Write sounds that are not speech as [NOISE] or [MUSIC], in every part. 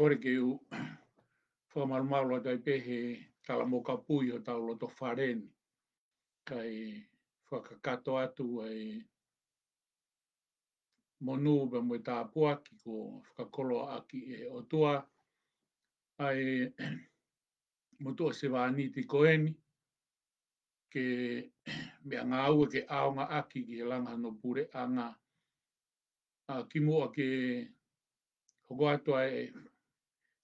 kore ke u [CLEARS THROAT] fua marumaro atai pehe tala mo pui o tau loto wharen kai fua kato atu ai monu ba mo ta pua ki ko fuka kolo aki e o tua ai [CLEARS THROAT] mo tua se va ni ti koeni ke me anga au ke aonga aki ki langa no pure anga a ki mo ke ko e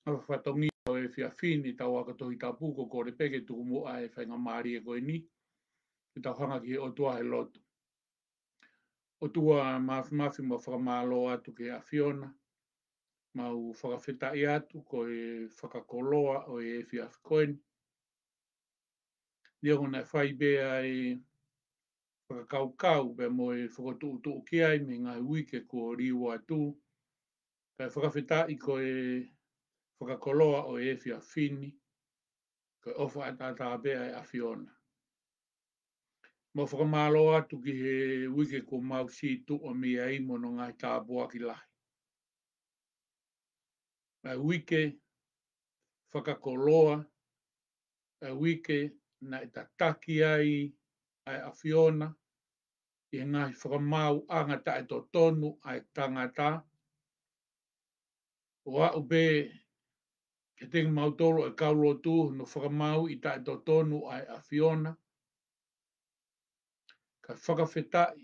whatongi o e whia whini tau a katohi tā pūko ko re peke tuku mo a e whainga maari e koe ni, ki tau hangaki o tua he lotu. O tua maafi mo whakamalo atu ke a Fiona, mau whakawhita i atu ko e whakakoloa o e whia koen. Nia hona whai bea e whakakaukau bea mo e whakotuutu ki ai me ngai wike ko riu atu. whakawhita i ko e whakakoloa o e fia fini, ka ofa a tātā bea e awhiona. Mo whakamalo atu ki he wike ko mau si tu o mi ai mo no ngai tāboa ki lahi. A wike whakakoloa, a wike na i tataki ai a e awhiona, i ngai whakamau angata e to tonu a e tangata, Oa ube ke tengi mautoro e kauro tu no whakamau i tae to tonu ai a Fiona. Ka whakawhetai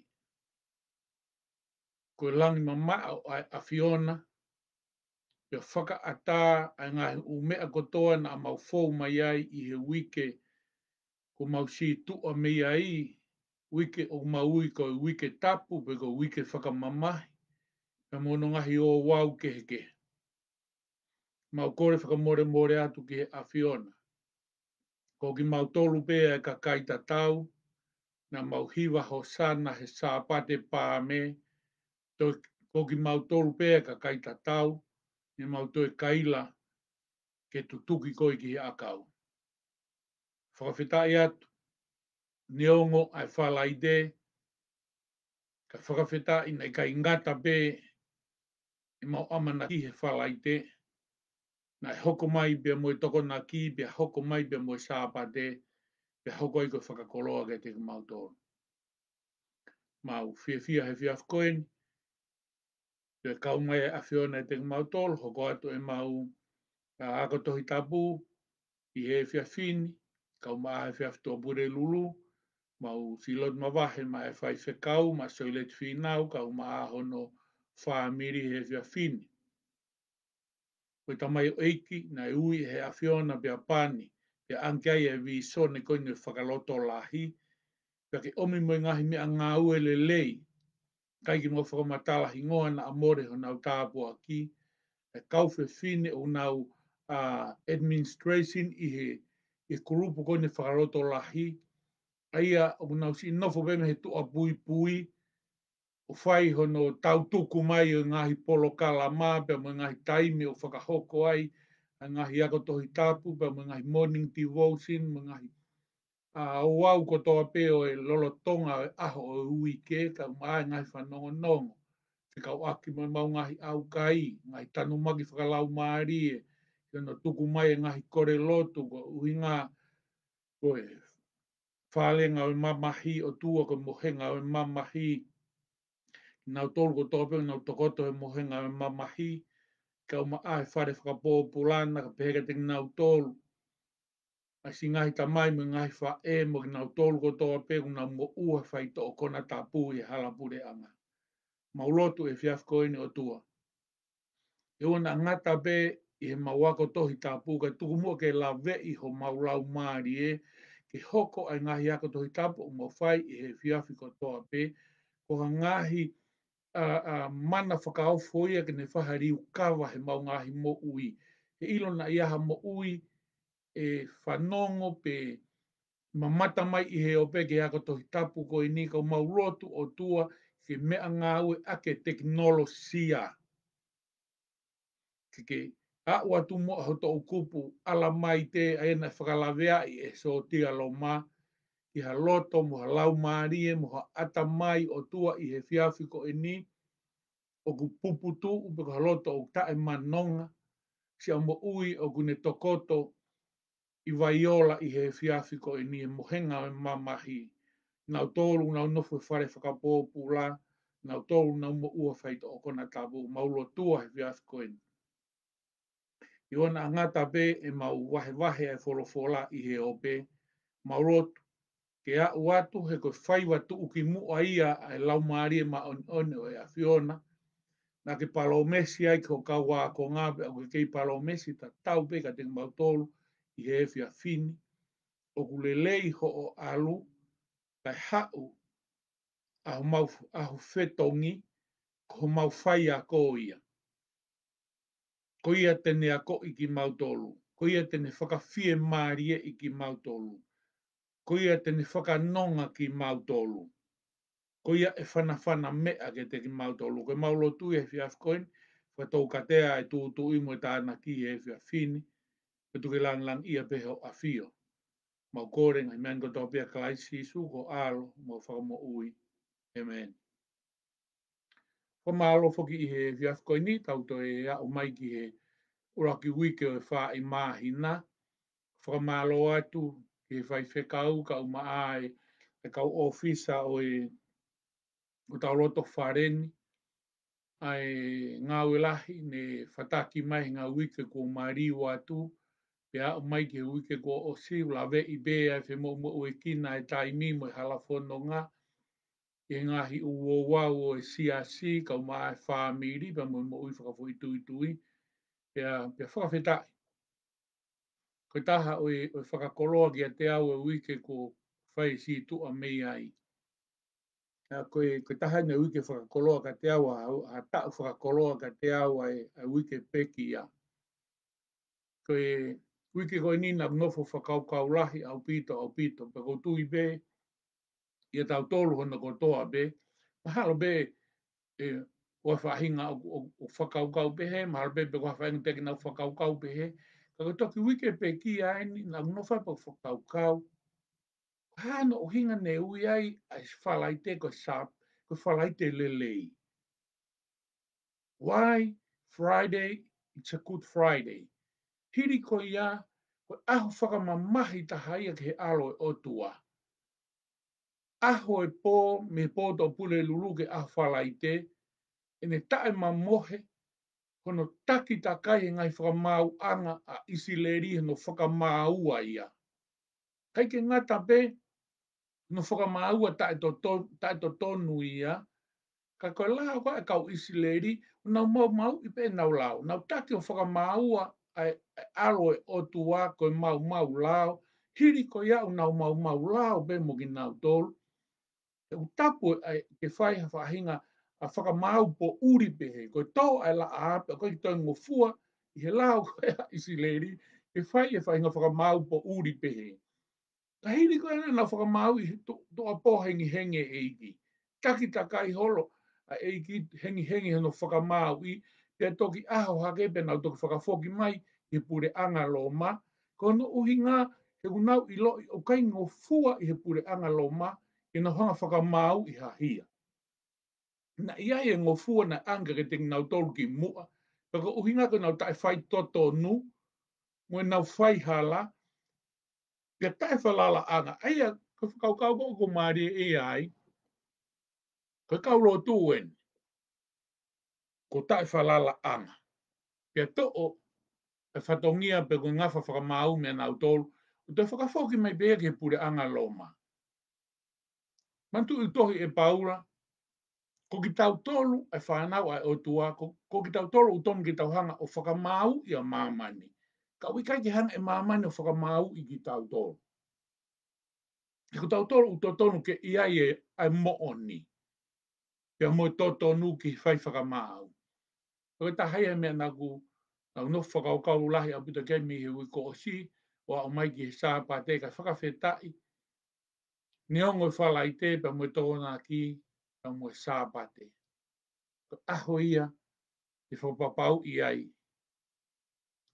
koe langi ma maa ai a Fiona. Pia whaka ata ai ngā umea kotoa na a mau fōu mai ai i he wike ko mau si tua mei ai wike o maui koe wike tapu pe koe wike whakamamahi. Pia mono ngahi o wau kehekehe ma kore fa more more atu ki a fiona ko ki ma tolu pe e ka kaita tau na mau hiwa ho sana he sa pate pa me to ko ki ma tolu pe e ka kaita tau ni mau to e kaila ke tu tuki ko ki a kau fa fita ia neongo ai falaide ka fa fita ina ka ingata pe e mau amana ki he falaide ni na hoko mai be mo toko na ki be hoko mai be mo sa te be e hoko i ko faka kolo ga te mau to ma u fi fi ha fi af koen be ka mai a fi ona te mau to hoko ato e mau a ako to i he fi fin ka ma ha fi af bure lulu ma u ma vahe ma e fai fe ma soilet fi nau ka ma ho he fi fin koe tamai o eiki na e ui he awhiona bea pāni, pia angiai e vi so ne koe ne whakaloto lahi, pia ke omi moi ngahi mea ngā uele lei, kai ki mo whakamatala hi ngoa na amore ho nau tāpua ki, e kaufe fine o nau administration i he e kurupu koe ne whakaroto lahi, aia o nau si nofo bēme he tu a pui pui, o whai hono tautuku mai o ngahi polo kala mā, pe mo ngahi taimi o whakahoko ai, ngahi ako tohi tāpu, pe mo ngahi morning devotion, mo ngahi uh, wau kotoa pe o e lolo tonga e aho o ui ke, ka mai ngahi whanongo nongo, te kau aki mo mau ngahi au kai, ngahi tanu magi whakalau maari e, hono tuku mai e ngahi kore lotu, ko ui ngā, koe, whālenga o mamahi o tua ko mohenga o mamahi, nau tolu ko tope, nau tokoto e mohenga e mamahi, ka uma ae whare whakapō pulana, ka pehe kate ngā tolu. A si ngahi ta mai me ngahi wha e mo ki nau tolu ko tope, ku nau mo ua whai to o kona tāpū i halapure anga. Maulotu e fiaf koeni o tua. E ona ngata be i he mawako tohi tāpū, ka tuku mua ke la ve i ho maulau maari e, ke hoko ai ngahi ako tohi tāpū, mo whai i he fiafi ko ko ngahi tāpū, a uh, mana whakao fhoia ki ne whahari u kawa he maungahi mo ui. He ilo na iaha mo ui e whanongo pe mamata mai i he ope ke hako tohi tapu ko i ni kau maurotu o tua ke mea ngā ue ake teknolosia. Ke ke a ua tu mo hoto tau kupu ala mai te aena whakalavea i e so tia lo maa i ha loto mo ha lau maarie mo ha ata mai o tua i he fiafiko e ni o ku puputu upe ha loto o ta e manonga si a mo ui o ku ne tokoto i vaiola i he fiafiko e ni e mohenga o e mamahi na o tolu na o nofu fare e whakapō pula na o tolu na mo ua feita o kona tabu maulo tua he fiafiko e ni i ona be e mau wahe wahe e wholofola i he o be ke a uatu he fai whai watu uki mu a ia ai e lau maari e ma on on o e Fiona. Nā ke palomesi ai ko ka wā ko ngāpe au ke kei palomesi ta tau pe ka te mautolu i he fia fini. O ku lelei ho o alu kai hau ahu, mau, ahu fetongi ko mau whai a ko ia. Ko ia tene a ko i ki mautolu. Ko ia tene whakawhie maari e i ki mautolu. Ko ko ia te ni whakanonga ki mautolu. Ko ia e whanawhana mea ke te ki mautolu. Ko maulo tu e fia fkoin, fwa tau katea e tū tū imo e tāna ki e fia fini, pe tuke lang lang ia peho a fio. Mau kōreng ai mean katoa pia ka aisi isu ko alo mau whakamo ui. Amen. Fwa maulo fwaki i he fia fkoin ni, tau to e a o mai ki he uraki wike o e wha i mahi na, Whakamalo atu, i whai whekau ka uma ai, e kau ofisa o i o tau loto whareni, ai ngā lahi ne whataki mai ngā wike ko mariu atu, pia o mai ke wike ko o si, la ve i be ai whi mo mo e kina e tai mo e halafono ngā, e ngāhi uo wau o e si a si, ka uma ai whāmiri, pia mo mo ui whakafo i tui tui, pia, pia whakafetai ko taha o e, o e whakakoroa ki a te au e ui ke ko whai si tu a mei ai. A ko e taha ne ui ke whakakoroa ka te au a tau whakakoroa ka te au e ui ke peki a. Ko e ui ke koe nina nofo whakaukau rahi au pito au pito. Pa ko tui be, i a tau tolu hana ko toa be, mahalo be e o whahinga o, o, o whakaukau pehe, mahalo be be ko hawhainga pekina o whakaukau he, Ko toki wike pe ki ai na no fa po kau kau. Ha no hinga ne u ai ai fala te ko sap ko fala te lele. Why Friday it's a good Friday. Hiri ko ia ko aho faka mahi ta hai ke alo e o tua. Aho e po me po to pule lulu ke a fala i te ene ta ma mohe kono taki takai e ngai whakamau anga a isi leri no whakamaua ia. Kai ke ngata pe, no whakamaua ta e to tonu ia, ka koe laha kwa e kau isi leri, nau mau mau i pe nau lao. nau taki o whakamaua ai, ai aro e otua koe mau mau lau, hiri koe iau nau mau mau lao pe mogi nau tolu, e utapu e ke whai hawahinga, a whakamau po uri pe Koe tau ai la aap, a koe tau ngofua, i he lao [LAUGHS] koe a isi leri, e whai e whai nga whakamau po uri pe Ka hiri ko ana na whakamau i to a pohengi henge eiki. Kaki ta kai holo a e ki hengi hengi hano whakamau i, pia a aho hake pe nau toki whakafoki mai, i pure anga lo ma. Koe no uhi ngā, he unau i lo o kai ngofua i he pure anga lo ma, i e na whanga whakamau i hahia na ia e ngofua na anga ke tingi nau tolu ki mua. Paka uhinga ka nau tae fai toto nu, mwen nau fai hala, pia tae falala anga. Aia, ka whakau kau kau kau maari e ai, ka kau lo tu wen, ko tae falala anga. Pia to'o, e whatongia pe kui ngafa whakamau mea nau tolu, o te whakafoki mai bea ke pure anga loma. Mantu i tohi e paura, ko ki tau tolu e whanau ai o tua, ko, ko ki tau tolu uton ki tau hanga o whakamau i a mamani. Ka wikai ki hanga e mamani o whakamau i ki tau tolu. Ki ko tau tolu utotonu ke ia e ai mooni. Ia mo e totonu ki whai whakamau. Ko e tahai e mea naku, nau no whakaukau lahi a puta kemi he wiko o si, o a mai ki he saa pātei ka whakawhetai. Ni ongoi whalai te, pa mo e tōna ki, na mwe sāpate. Ko aho ia, i whapapau i ai,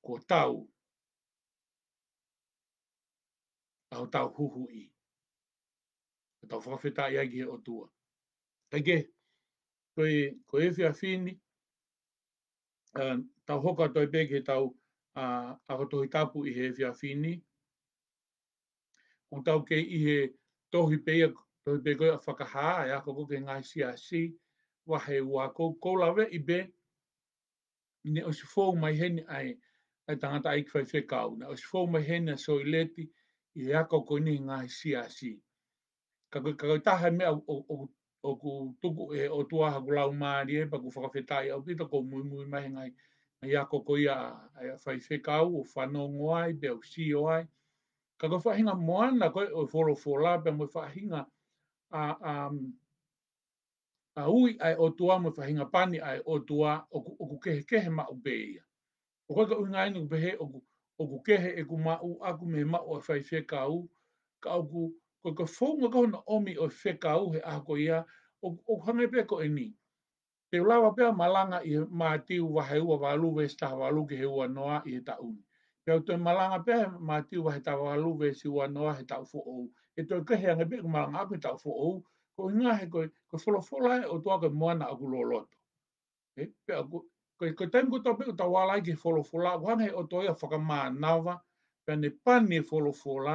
ko tau, au tau huhu i. Ko tau whawhetā i ai ki o tua. Tege, ko e, ko e whia whini, uh, tau hoka toi pēke tau uh, ako tohi tapu i he whia whini, ko tau ke i he tohi pēia Pau pe koe a whakaha ai ako koe ngai si a si, wahe ua ko ko lawe i be, i ne osi fōu mai hene ai, ai tangata ai kwhai whe kau, na osi fōu mai hene a soi leti, i e ako koe ni ngai si a si. Ka koe kakau taha o, o, o ku tuku e o tua ha ku lau maari e, pa ku whakawhetai au pita ko mui mui mai hengai, ai ako koe a, a, a whai kau, o whanongo ai, be au si o ai, Ka koe whahinga moana, koe o wholo wholo, pe mo whahinga moana, a um a ui ai o tua mo fa hinga pani ai o tua o ku ke ke ma u be ia o ko u ngai nu be o ku o ku ke e ku ma u aku me ma o fa e fe ka u ka u ku ko ko fo mo ko no omi o fe ka u he a ko ia o o hanga pe ko e ni te lava pe malanga i ma ti u wa he u wa lu ve sta wa lu ke he u noa i ta u Pe o te malanga pe ma ti u wesi he ta wa he ta u fo o e toi kahi anga bi kuma ngā pe tau fo ou, ko inga he koi, ko wholo wholo hai o toa ke moana aku lo loto. pe aku, ko i koi taimu kuta pe uta wālai ki wholo wholo, wang hei o toi a whakamā nawa, pe ne pani e wholo wholo,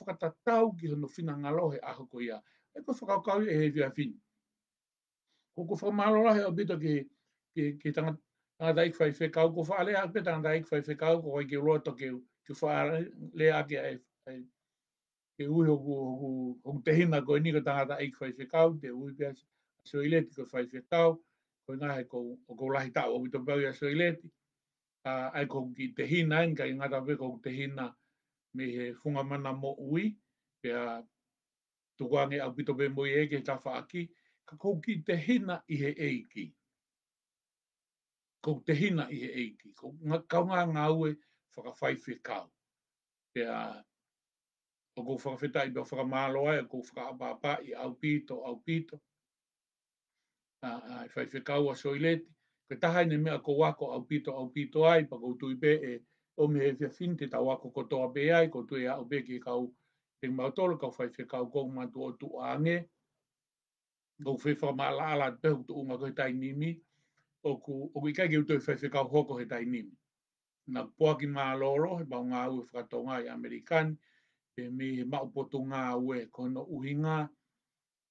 whakata tau ki hono fina ngalo he aho koi a, e ko whakakau e hei vya fin. Ko ko whakamā lo lahe o bito ki, ki, ki tanga, tanga daik whai whekau, ko whaalea pe tanga daik whai kau ko koi ki roto ki, ki whaalea ki a e, ke ui hoku o hoku tehina ko ni ko tangata ai fai se kau te ui pe so ileti ko fai se kau ko nga he ko o ko lahi tau o mito pau ya so ileti a ai ko ki tehina en ka ngata pe ko tehina me he funga mana mo ui pe a to au pito pe mo ye ke ta fa aki ka ko ki tehina i he eiki ko tehina i he eiki ko nga ka nga ngaue fa ka fai fe kau o ko fa fita i do fa ma lo ko fa ba pa i au pito au pito ah a fa fe ka wa soilet ke ta hai me ko wa ko au pito au pito ai pa ko tu i be e o me fe fin te ta wa ko ko to be ai ko tu e au be ki kau u te ma to lo ka fa fe ka ko ma tu o tu a ko fe fa ma la la pe tu ma ko ta ni mi o ku o ki ka ki u to e fe fe ka ko ko ni mi na poaki ma lo lo ba nga u fa to nga i amerikani pe me he mau poto ngā ue, ko no uhi ngā,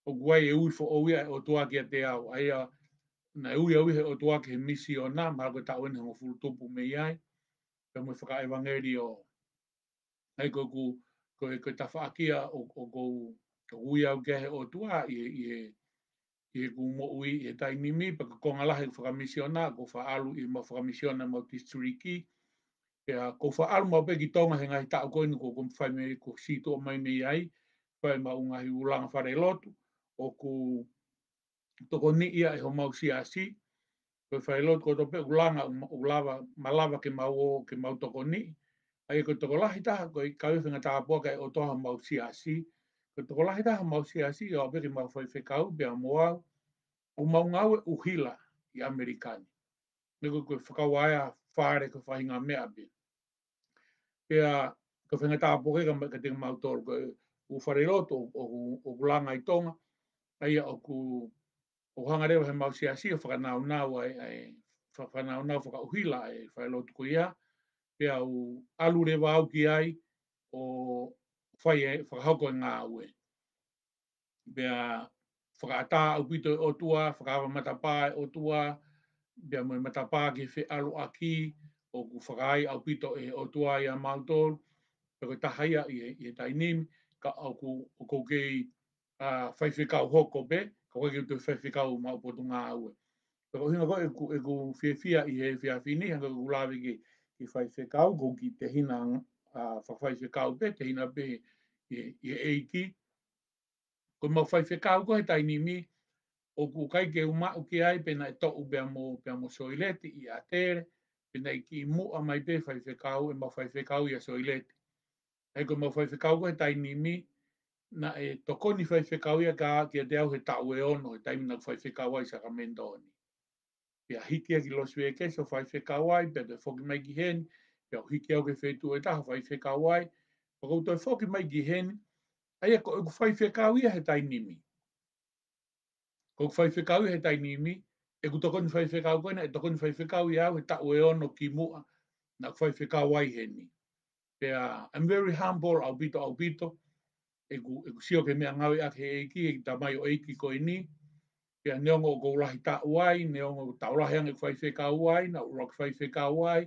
o guai e ui fo o ia e o tua kia te au, ai a, na ui au ihe o tua ke misi o nā, mara koe tau enhe ngofuru tupu me iai, pe mui whaka evangeli o, ai koe ku, koe koe ta whaakia o, o kou, ka ui au kia he o tua, i he, i he, i he ku mo ui, i he tai mimi, pa ka konga lahe whaka misi o nā, ko wha alu i ma whaka misi o nā mau tisturiki, ki, ya ko fa al mo pe gito ma hinga ta ko ni ko ko fa me ko si to mai me ai fa ma unga hi ulang fa re lot o ku to ko ni ia e ho mau si asi ko fa re lot ko to pe ulang ulava malava ke mau o ke mau to ko ni ai ko to ko lahi e ta ko ka yo nga ta po ka o to ha mau si asi ko to ko lahi ta ha mau si asi o be ke mau fa fe ka u be a mo o mau nga u e uhila i amerikani Nego ko fakawaya fare ko fahinga me abe e ko ka whenga tā poke ka ka tinga mau tōru ka uwhare roto o, o, o kulanga i ai o ku o hanga rewa he mau siasi a whakanao nau ai ai whakanao nau whaka uhila ai whai lotu ko ia e u alure rewa au ki ai o fai e whakahoko e ngā ue be a whakata au pito e o tua whakawa matapā e o tua be a mui matapā ki whi alu aki o ku whakai au pito e o tua i a Mautol, pe koe tahaia i, e, i e tainim, ka au ku o koukei uh, whaifikau hoko pe, ka koe ki utu whaifikau ma upotu ngā aue. Pe koe hinga koe e ku whiawhia i he whiawhini, hanga ku lawe ki i whaifikau, ko ki te hina uh, whaifikau pe, te hina pe i, e, e eiki. Koe mau whaifikau koe tainimi, o ku kai ke uma uki ai pena e to ubea mo, mo soileti i a tere, pina i ki mua mai pe fai whekau e mau fai whekau i aso i leti. Hei ko mau fai whekau ko he taini mi, na e toko ni fai whekau i a kaa ki a deau he tau e ono, he taimi na fai whekau ai saka mendo oni. Pia hiki a ki los weke so fai whekau ai, pia te whoki mai ki heni, pia hiki au ke whetu e taha fai whekau ai, pa koutou e mai ki heni, aia ko e ku fai whekau i a he taini mi. Ko ku fai whekau i a he taini mi, e ku tokoni whai whekau koina, e tokoni whai whekau i au, e tau e ono ki mua, na whai whekau ai he ni. Pea, I'm very humble, au bito, au bito, e, e ku, sio ke mea ngawe ake e ki, e ta mai o e ki koe ni, pea neongo o kourahi tau ai, neongo o taurahi ange whai whekau ai, na urok whai whekau ai,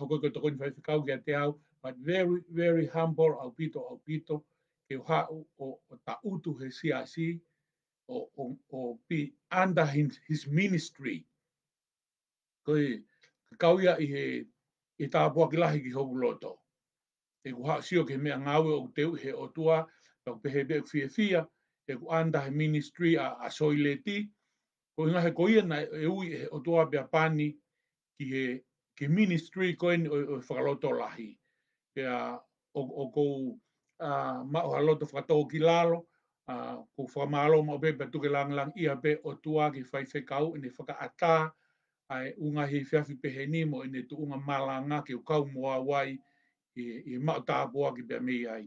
hoko ke tokoni whai whekau ki a te au, but very, very humble, au bito, au bito, e o o, o ta utu he si a si, or, or, or be under his, his ministry. Koe, kauia i he, i tā pua ki lahi ki hoku loto. E ku haa sio ke mea ngāwe o teu he o tua, e ku pehe beku fie fia, e ku anda he ministry a, a soi le ti. Ko inga he koia na e ui he o tua bea pani ki he ki ministry koe ni o, o whakaloto lahi. Pea o, o kou uh, ma o haloto whakatoa ki lalo, a ah, ku fa malo mo be betu ke lang lang ia be o tua ki fai fe kau ne fa ata ai unga hi fa fi pe heni mo ni tu unga malanga ki u kau mo wai i i ma ta bo ki be mi ai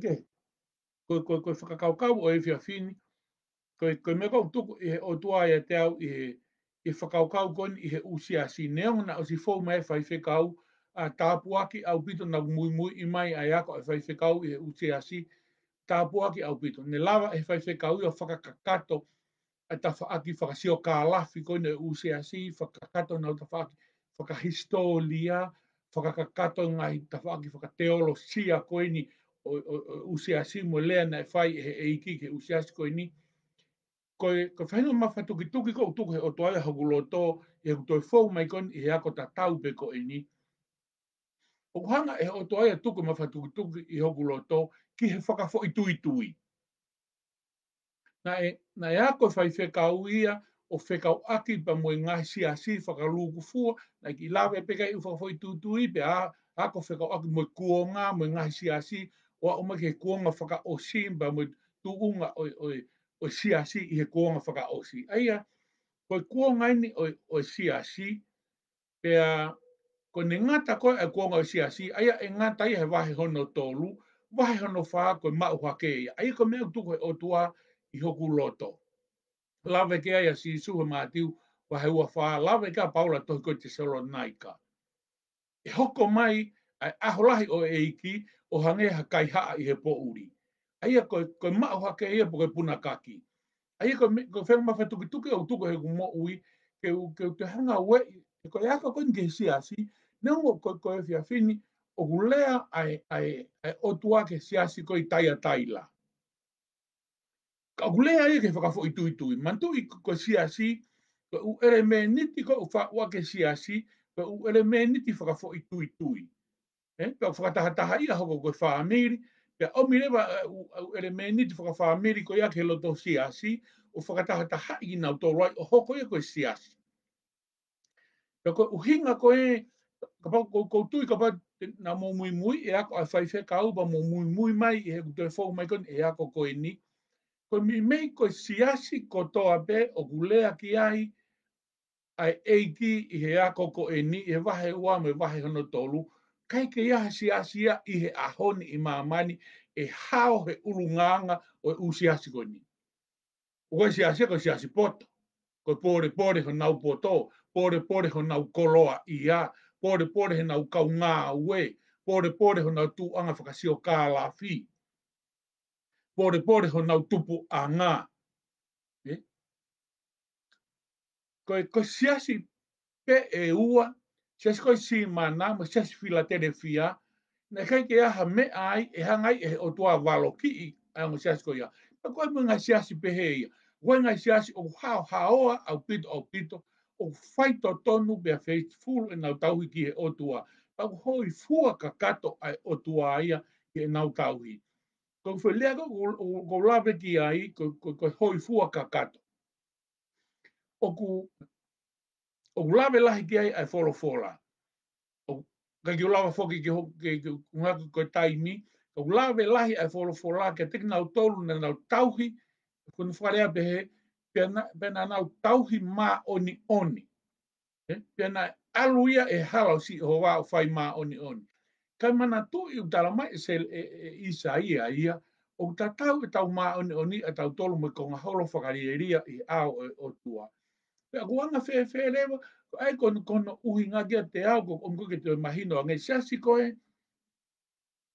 ke ko ko ko fa kau kau o e fa fin ko ko me ko tu o tua ia te au i e, i e fa kau kon i e he usia si ne ona o si fo mai fai fe kau a ta ki au bito na mui mui i mai ai ako fai fe kau i he usia ka pua ki au pito. Ne lava e fai fai kau i o whakakakato e ta wha aki whakasio ka lafi koi ne uuse a si, whakakato na ta wha aki whakahistolia, whakakakato ngā i ta wha aki whakateolo si a koi ni uuse a si mo lea na e fai e eiki ke uuse a si koi ni. Koi, ko whaino mawha tuki tuki ko utuku he o toa e hakulo tō, e hakutoi fōu mai koi ni, e ako ta tau pe koi ni. Koi, o kuhanga e o toa ia tuku mawhatuku tuku i hoku loto ki he whakafo i tui tui. Na e, na e ako whai whekau ia o whekau aki pa mwe ngai si a si whakalūku fua, na ki lawe peka i whakafo i tui tui, pe a ako whekau aki mwe kuonga, mwe ngai si a si, o a umake he kuonga whaka o si, pa mwe tuunga o, o, o si a si i he kuonga whaka o si. Aia, koe kuonga ini o, si a si, pe a, ko ne ngata ko e kuonga si a si, e ngata i he wahi hono tolu, wahi hono wha koe mau hake Ai ko mea ko e otua i hoku loto. Lawe ke aia si suhe mātiu, wahi ua wha, lawe ka paula to koe te solo naika. E hoko mai, ai aholahi o eiki, o hange ha kai haa i he pouri. Aia ko koe mau hake ia po koe puna kaki. Aia ko, ko whenma wha tuki tuki au tuko he kumo ui, ke, u ke, ke hanga ue, ko e ako koe nge asi, ne ua koe koe fia fini, o gulea ai, ai, ai o tua ke siasi ko taia taila. Ka gulea ai ke whakafo i tui tui, mantu i koe siasi, ko u ere me niti koe u whaua ke siasi, ko u ere me niti whakafo i tui tui. Eh? Pea eh, u whakataha taha ia hoko koe whaamiri, pea o mirewa u ere me niti whakafaamiri koe ia ke loto siasi, u whakataha taha i nau tō rai o hoko ia koe siasi. Pea koe u hinga koe, ka pa ko ko tu ka pa na mo mui mui e ako ai fai fe ka u ba mo mui mui mai e ko te fo mai ko e ako ko ni ko mi me ko siasi ko to a be o gule a ki ai ai ag i he ako ko e ni e va he wa me va he no tolu kai ke ia siasi ia i he ahon i ma mani e hao he ulunganga o e u siasi ko ni o ko siasi ko siasi poto ko pore pore ho nau poto pore pore ho nau koloa ia ia pore pore hena ukau ngā ue, pore pore hona tu anga whakasio kā la fi. Pore pore hona tupu a ngā. Eh? Koe siasi pe e ua, siasi koe si mana, ma siasi fila tere fia, na kai ke aha me ai, e hangai e o tua walo ki i, ai ngā siasi koe ia. Pa koe mga siasi pe he ia, koe ngā siasi o hao haoa au pito au pito, o faito tonu be faithful e nau tauhi ki e otua. Pau hoi fua ka kato ai otua aia ki e nau tauhi. Ko fwe lea ko ko lawe ki ai, ko hoi fua ka kato. O ku, o ku lawe lahi ki ai ai folo fola. ka ki lawa foki ki ngaku koe taimi, o ku lawe lahi ai folo fola, ke tiki nau tolu na nau tauhi, kun whare a behe, pena na tauhi ma oni oni. Eh, pena aluia e hala si o wa o fai ma oni oni. ka mana tu i utala mai e e, e e isa ia o tatau tau e tau ma oni oni a tau tolu me konga holo whakarieria i au e, o tua. Pea kuanga fe fe lewa, ai kon kon uhi ngā kia te au, kono kono kono te mahino a sasi ko koe,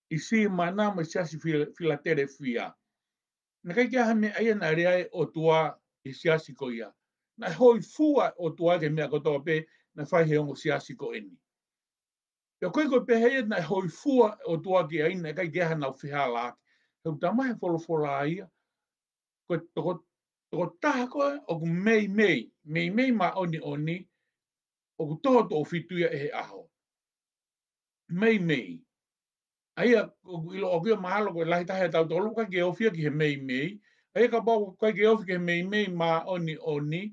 i si mana ma sasi filatere fia. Nakai hame aia na reae o tua i siasi ia. Na hoi fua o tuage mea kotoa pe na fai he ongo siasi ko eni. Ia koe koe pe heia na hoi fua o tuage a ina e kai geha nau fiha laki. Heu tamai he folofola a ia. Koe toko, taha koe o ku mei mei, mei mei ma oni oni, o ku toho to o fituia e he aho. Mei mei. Aia, ilo o kia mahalo koe lahi tahe tau tolu kai ke ofia ki he mei mei, e ka bo ko ke of ke me me ma oni oni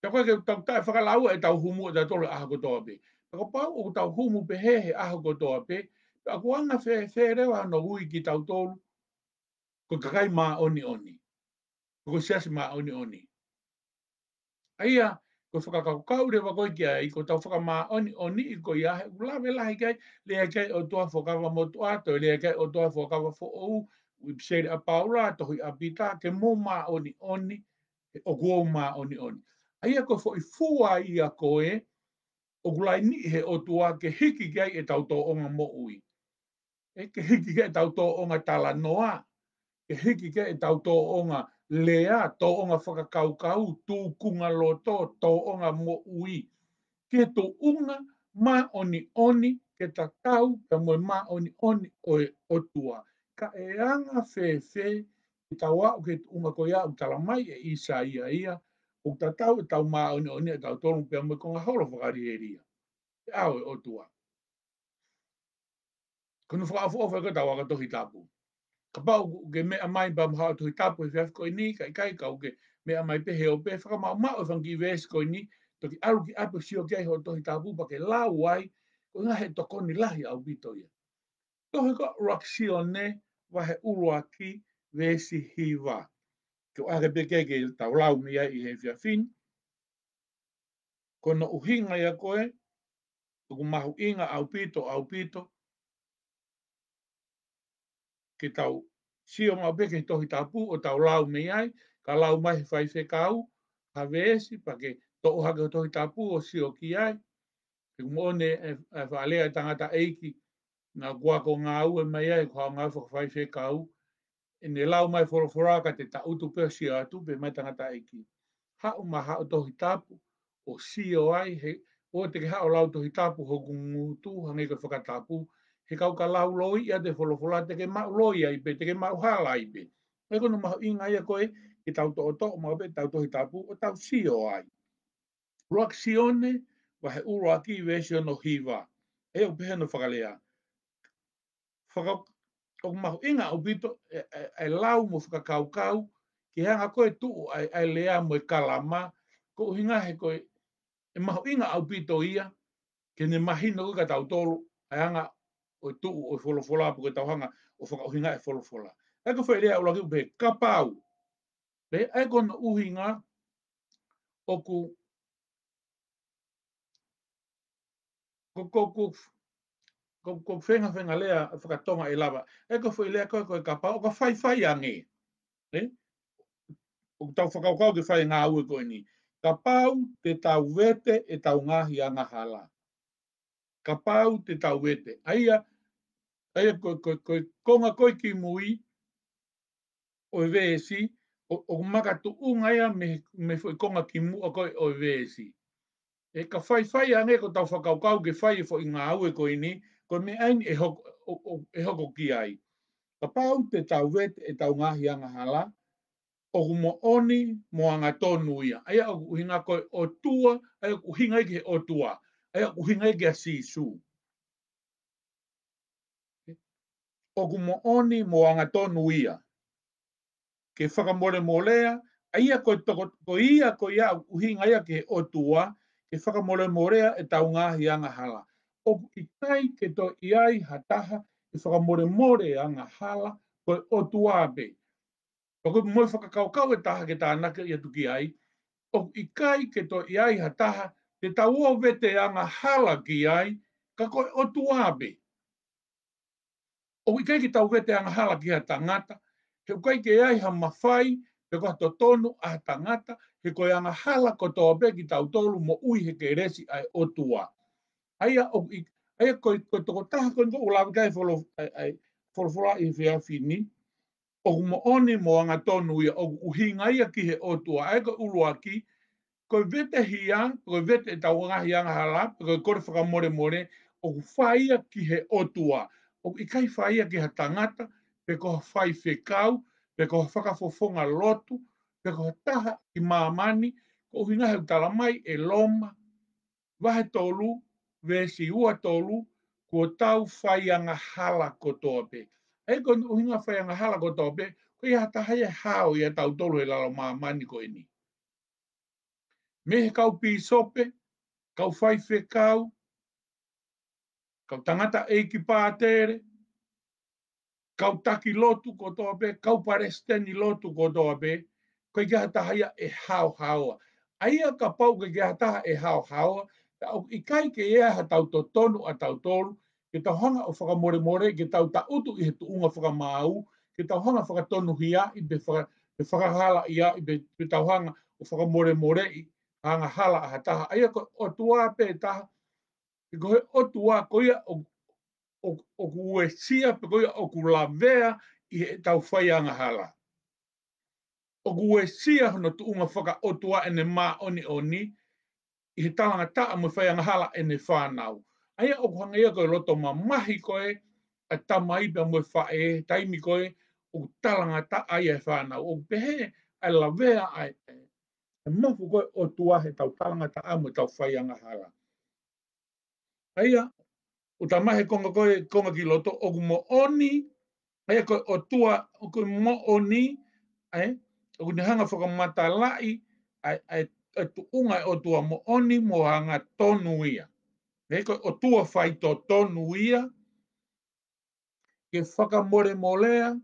ta ko ke tau ta faka lau e tau humu da to a ko to be ta ko pa o tau humu be he he a ko to be ta ana fe fe rewa no ui ki ta to ko ka ma oni oni ko se ma oni oni aia ko fa ka ka u re wa ko ke ai ko ta fa ma oni oni i ko ya la ve la ke le o to fa ka mo to a o to fa ka fo o website a paura to hi abita ke mo ma oni oni o go ma oni oni ai ko fo i fu ai a ko e o glai ni he o tua ke hiki ai e tau to onga mo ui e ke hiki gai e tau to onga tala noa ke hiki gai e tau to onga lea to onga faka kau kau tu nga loto to onga mo ui ke to unga ma oni oni ke ta kau ka mo ma oni oni o, o tua ka e anga fefe i tau au ke unga koe au tala mai e isa ia ia o ta tau e tau maa unia unia e tau tonu pia mwe konga holo whakari e ria. E au o tua. Kono whaka afu ofa kata waka tohi tapu. Ka pau ke me amai ba mwha tohi tapu e whaka koe ni ka e i kai kau ke me amai pe heo pe whaka maa maa e whanki wees koe ni toki aru ki apu sio kia iho tohi tapu pa ke lau wai ko ngahe tokoni lahi au bito ia. Tohi ka rakisio ne wa he urua ki vesi hi wa. Ke o ake pekeke tau lau mea i he fia fin. Kona uhinga ia koe, tuku mahu inga au pito au pito. Ke tau sio mau peke tohi tapu o tau lau mea i, ka lau mahi fai se kau, ha vesi, pa ke tohu hake tohi tapu o sio ki ai. Ke kumone e, e, e whaalea i tangata eiki, na kua ko ngā ue mai ai kua ngā ufa whee ka au, e ne lau mai wholoforaka te ta utu pe si atu pe mai tangata eki. Ha o maha o tohi tapu, o si o ai, o te ke ha o lau tohi tapu ho kungu tu, hangi ko whakatapu, he kau ka lau loi ia te wholofora, te ke mau loi ai pe, te ke mau hala ai pe. E kono maha inga ia koe, e tau to o to o maha pe, tau tohi tapu, o tau si o ai. Roak si one, wa he uro aki vese o no hiva. E o pehe no whakalea whaka o mahu inga o bito e, e, e lau mo whaka kau kau ki hanga koe tu ai lea mo i kalama ko hinga he koe e mahu inga o bito ia ke ne mahi no ka tau tolu ai hanga o tu o i wholofola po koe tau hanga o whaka o hinga e folofola e ko whai lea o laki upe kapau le e kona uhinga o ku ko ko ko ko fenga fenga lea faka toma e lava e ko foi lea ko ko ka pa o ka fai fai ange ne o tau fuka ko ko fai nga u ko ni ka pau te tau vete e tau nga hi anga hala ka pau te tau vete aia ai ko ko ko ko nga ko ki mui o e vesi o, o maka tu unga ia me me foi ko nga ki mu o ko o e vesi e ka fai fai ange ko tau fuka ko ko fai e foi nga ko ini, ko me ain e hoko, o, o, e hoko ki ai. Ka pau te tau vet e tau ngahi anga hala, o mo oni mo anga tonu ia. Ai a kuhinga koe o tua, ai a kuhinga ike o tua, ai a kuhinga ike a sisu. O mo oni mo anga tonu ia. Ke whakamore mo lea, ai a koe ko ia koe ia uhinga ia ke o tua, ke whakamore mo lea e tau ngahi anga hala oku i tai ke to i ai ha taha i whakamore more a ngā hala koe o tuabe. Oku i moi whakakaukau e taha ke tānaka i atuki ai, oku i kai ke to i ai ha te tau o vete a ngā hala ki ai ka koe o tuabe. O i kai ke tau vete a ngā hala ki a tangata, he ukai ke ai ha mawhai, he koha to tonu a tangata, he koe a ngā hala ko tō be ki tau tolu mo uihe ke resi ai o tuabe aia o i ai ko ko to ta ko ko o ka e folo ai folo folo i fi fini o mo oni mo anga tonu ia o u hinga ia ki he o tua ai ko ulu aki ko vete hia ko vete ta ua hia nga hala ko ko fra more more o fai ki he o tua o i kai fai ki ha tangata pe ko fai fe kau pe ko fa ka lotu pe ko taha i mamani ko hinga he tala mai e loma vahe tolu vesi ua tolu ko tau whaianga hala ko tope. Ei ko uhinga whaianga hala ko tope, ko ia tahai e hao ia tau tolu e lalo maa mani ko eni. Mehe kau pi sope, kau whai fe kau, kau tangata eiki pātere, kau taki lotu ko tope, kau paresteni lotu ko tope, ko ia tahai e hao haoa. Aia ka pau ke ia taha e hao haoa, ta o i kai ke ia ha tau to tonu a tau tolu ke ta hanga o whaka more more ke tau ta utu i he tu unga whaka māu ke tau hanga whaka tonu hia i be whaka e whakahala i a i be, tau hanga o whaka more more i hanga hala a hataha aia ko o tua pe taha ke kohe o tua ko ia o o kuwe sia pe koia o ku lavea i he tau whai anga hala o kuwe sia hono tu unga whaka o tua ene mā oni oni i he talanga taa mo whaianga hala e ne whānau. Aia o kuhanga ia koe loto ma mahi koe, a tama i pia mo whae, taimi koe, o talanga taa ia e whānau. O pehe, a la vea ai, e, e, e mafu koe o tua he tau talanga taa mo tau whaianga hala. Aia, o ta mahe konga koe, konga ki loto, o ku mo oni, aia koe o tua, o ku mo oni, o ku ni hanga whakamata lai, ai, ai, E tu unga o tua mo oni mo hanga tonu ia. Ne ko o tua fai to tonu ia, ke whaka more molea,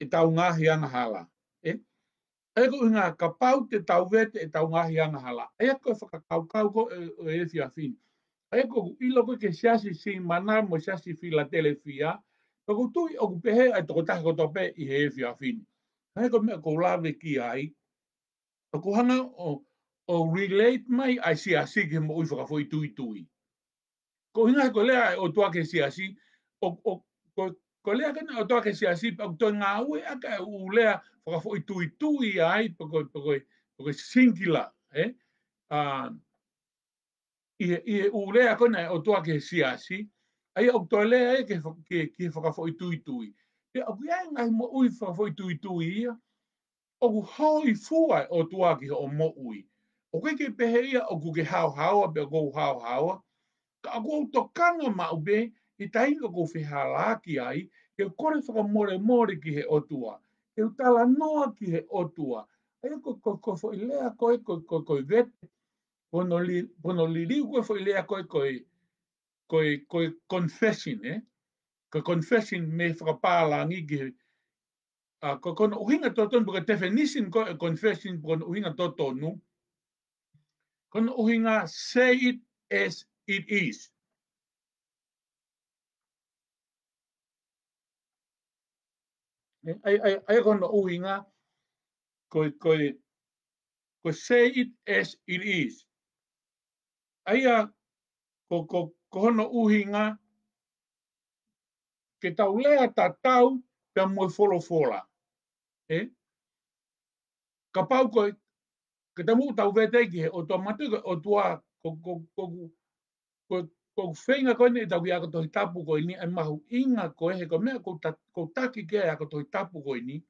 e tau ngahi anga hala. E? e ko inga kapau te tau vete e tau ngahi anga hala. E ko e whakakau kau ko e, e e fia fin. E ko i loko ke siasi si mana mo siasi fi la tele fia, ko tu o ku pehe e toko tahi ko tope i he e fia fin. E ko me ko lawe ki ai, a kohanga o, o relate mai ai si asi ke mo ifa foi tui tui ko hinga ko lea o toa ke si asi o o ko ko lea ke o toa ke si asi pa to nga u a ka u lea foka foi tui tui ai pa ko pa ko ko singila eh a i e u lea ko o toa ke si asi ai o to lea e ke ke ke foka foi tui tui e o ku ai mo ui ifa foi tui tui ia o ku hao i fua e o tua ki o mo ui. O kei ke peheria o kuke hao hawa pe o kou hao hawa, ka a kou tokanga ma ube i taika kou fiha laki ai, ke kore whaka more more ki he o tua, ke utala noa ki he o tua, a e ko ko ko foi lea ko e ko ko ko vete, pono li, li ko foi lea ko e ko e, ko e ko e confession, eh? ko confession me whakapālangi ki he, a uh, ko kon uhinga toton buka definition ko a eh, confession kon uhinga totonu kon uhinga say it as it is eh, ai ai ai kon uhinga ko ko ko say it as it is ai a ko ko kon uhinga ke taulea tatau pe mo folo fola e ka pau ko ka tamu ta u vete ki o to matu o to a ko ko ko ko ko ko feinga ko ni ta u ya ko i tapu ko ni e mahu inga ko e ko me ko ta ko ta ki ke a ko to tapu ko ni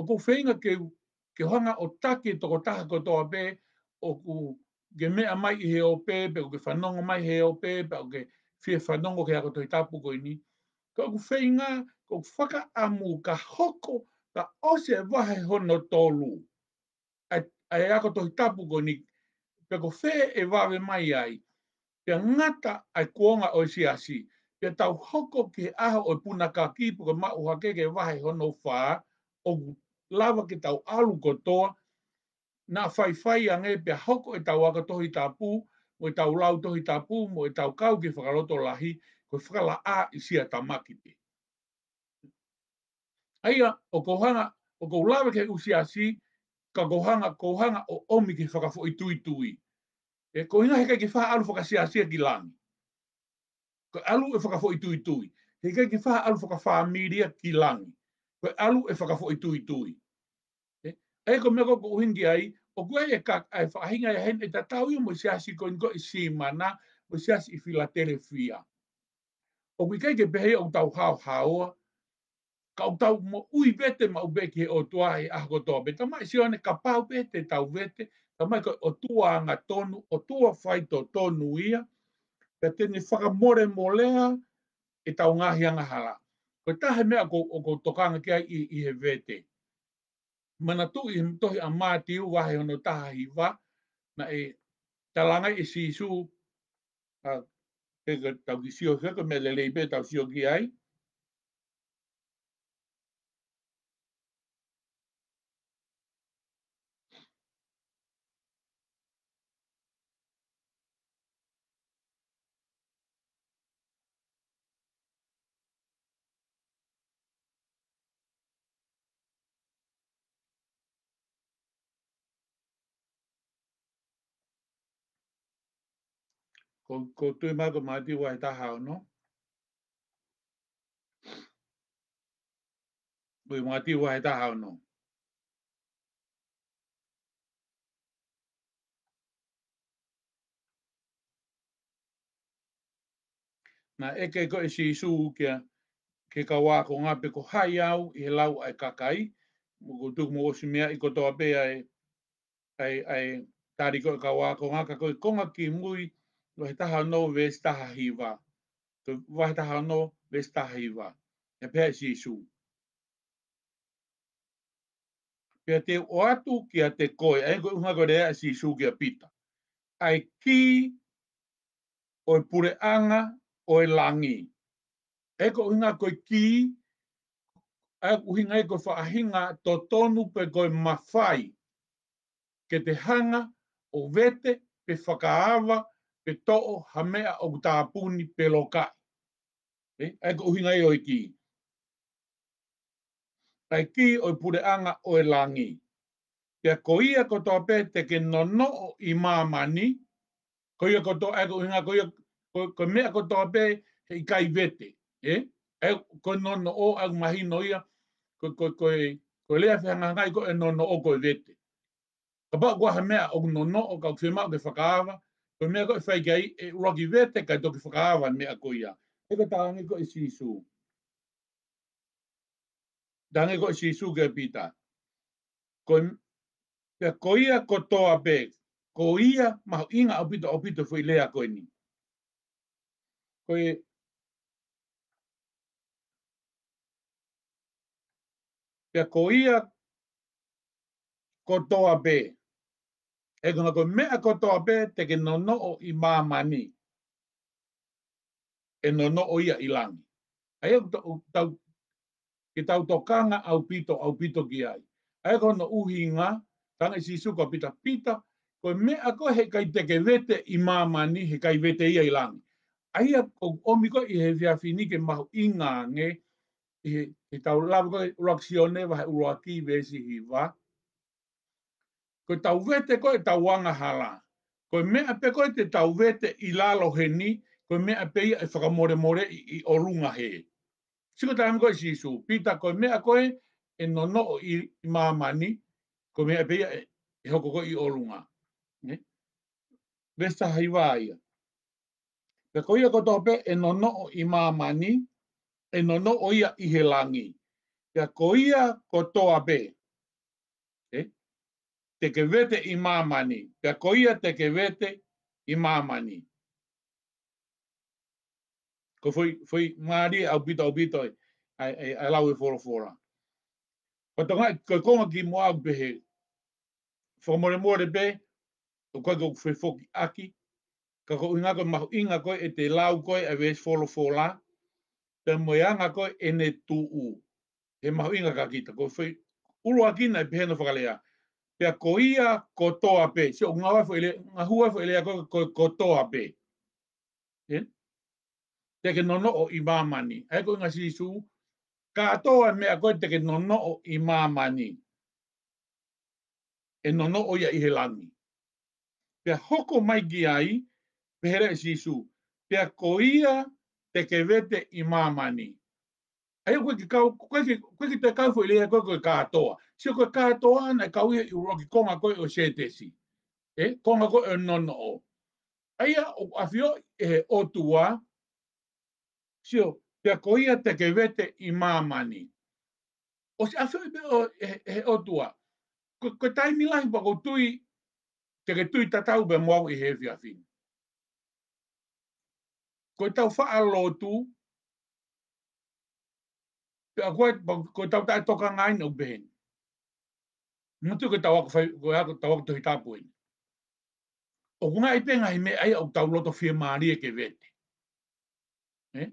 o ko feinga ke ke hanga o ta ki to ko ta ko to a be o ku ge me a mai he o pe be ko ke fanong mai he o pe be ko ke fa fanong ko ya ko to tapu ko ni ka ku whainga, ka ku whaka amu, ka hoko, ka ose wahe hono tolu. Ai ako tohi tapu ko ni, pe ko whē e wawe mai ai, pe ngata ai kuonga o si asi, pe tau hoko ke aho o puna ka kipu ka ma uha keke wahe hono whā, o lava ke tau alu kotoa, na whai whai ange pe hoko e tau aka tohi tapu, mo e tau lau tohi tapu, mo e tau kau ke whakaroto lahi, ko whakala a i sia ta maki te. Aia, o kohanga, o koulawe ke usi a si, ka kohanga, kohanga o omi ke whakafo i tui tui. E ko inga heka ke wha alu whaka si a si a ki langi. Ko alu e whakafo i tui tui. Heka ke wha alu whaka wha miria ki langi. Ko alu e whakafo i tui tui. E, e ko meko ko uhingi ai, o kua e kak ai whakahinga e hen e tatau i mo si a si koin ko i si mana, mo si a si i filatere o ki kei ke pehe o tau hao haoa, ka o tau mo ui vete ma ube ki o tua he ahakotoa pe, tamai si ane ka pau vete tau vete, tamai ka o tua anga tonu, o tua fai to tonu ia, pe tene whakamore mo lea e tau ngahi anga hala. Ko tahe mea ko, o ko tokanga kia i, i he vete. Mana tu i tohi a mātiu wahe hono taha hiwa, na e talanga i sisu, tavsiye que la hay, ko ko tu ma ko ma ti wa ta ha no ko ma ti wa ta ha no na e ke ko e si su ke ke ka wa ko nga pe ko hai au e lau ai kakai mo ko tu mo si mea i ko to ape e, ai ai ai tari ko e ka wa ko nga ka ko ko ki mui lo he taha no ves taha hiwa. Ko wa he no ves taha hiwa. E pēr Jesu. Pēr te o atu ki a koe, e ko unha kore a Jesu ki a Ai ki o e pure anga o e langi. E ko unha koe ki, e ko unha e ko whaahinga to tonu pe ko mafai Ke te hanga o vete pe whakaawa pe to'o hamea o ku tāpuni pe loka. E, ai ka uhinga i oi ki. Ai ki oi pure anga o e langi. Pea ko ia ko toa pe te ke nono o i mamani, ko ia ko toa, ai ka uhinga, ko ia, ko, ko mea ko toa pe i kai vete. E, ai ko nono o, ai ko, ko, ko, ko, e, ko lea whihanga ngai ko e nono o ko i e vete. Ka pa kua hamea o nono o ka uhima o te whakaawa, Ko mea koe whai gai, e rogi vete kai toki whakaawa mea koe ia. E ka tāngi koe sisu. Tāngi koe sisu ke pita. Ko mea koe ia ko toa pe, ko ia maho inga opito opito fwi lea koe ni. Koe pia ko ia ko toa pe. Ko ia ko toa pe e kuna koe mea kotoa pē te ke nono o i mamani. E nono o ia i langi. Ai e kuna tau, ki tau tokanga au pito, au pito ki ai. Ai e kuna uhi ngā, tanga i sisu ko pita pita, koe mea koe he kai te vete i mamani, he kai vete ia i langi. Ai e kuna omi koe i he vea fini ke mahu i ngā nge, i tau lawa koe roksione, vahe uroa ki vesi hi vaa, ko tau vete ko e tau wanga hala. Ko me ape ko te tau vete i lalo he ni, ko me ape i e whakamore more i, i olunga he. Siko tā hama koe isu, pita ko me koe e no no i mamani, ko me ape i e, e hoko koe i olunga. Ne? Vesta hai waia. Pe ko ia koto pe e no no i mamani, e no no oia i helangi. langi. Pe ko ia koto a ko ia pe te ke vete i mamani. Pea koia te ke vete i mamani. Ko fui, fui maari au bito au bito e ai, ai, ai lau e fora fora. Ko tonga, ko konga ki moa au pehe. Whamore moore pe, o koe kou fui foki aki. Ka ko inga koe mahu inga koe e te lau koe e wees fora fora. Te moeanga koe e ne tu u. He mahu inga ka kita. Ko fui uru aki na e pehe whakalea pia ko ia ko toa pe. Si o ngawa fo ele, nga hua fo ele a ko, ko, ko toa pe. Te ke nono o imamani. Ai ko inga sisu, ka toa mea koe te ke nono o imamani. E nono o ia ihelangi. Pia hoko mai gi ai, pehera e sisu, pia ko ia te ke vete imamani ai ko ki ka ko ki ko ki te ka fo ile ko ko ka to si ko ka to na ka u ro ki ko ma o se e ko ma ko no no o ai a o a fio e o tua si o te ko te ke i mamani o se a e o o tua ko tai mi lai ba ko te ke tui ta be mo i he a fin ko tau fa a pe a koe ko tau tai toka ngai no ben Mutu tu ko tau ko fai ko ha o ku ngai ngai me ai au tau loto fie maria e ke vete e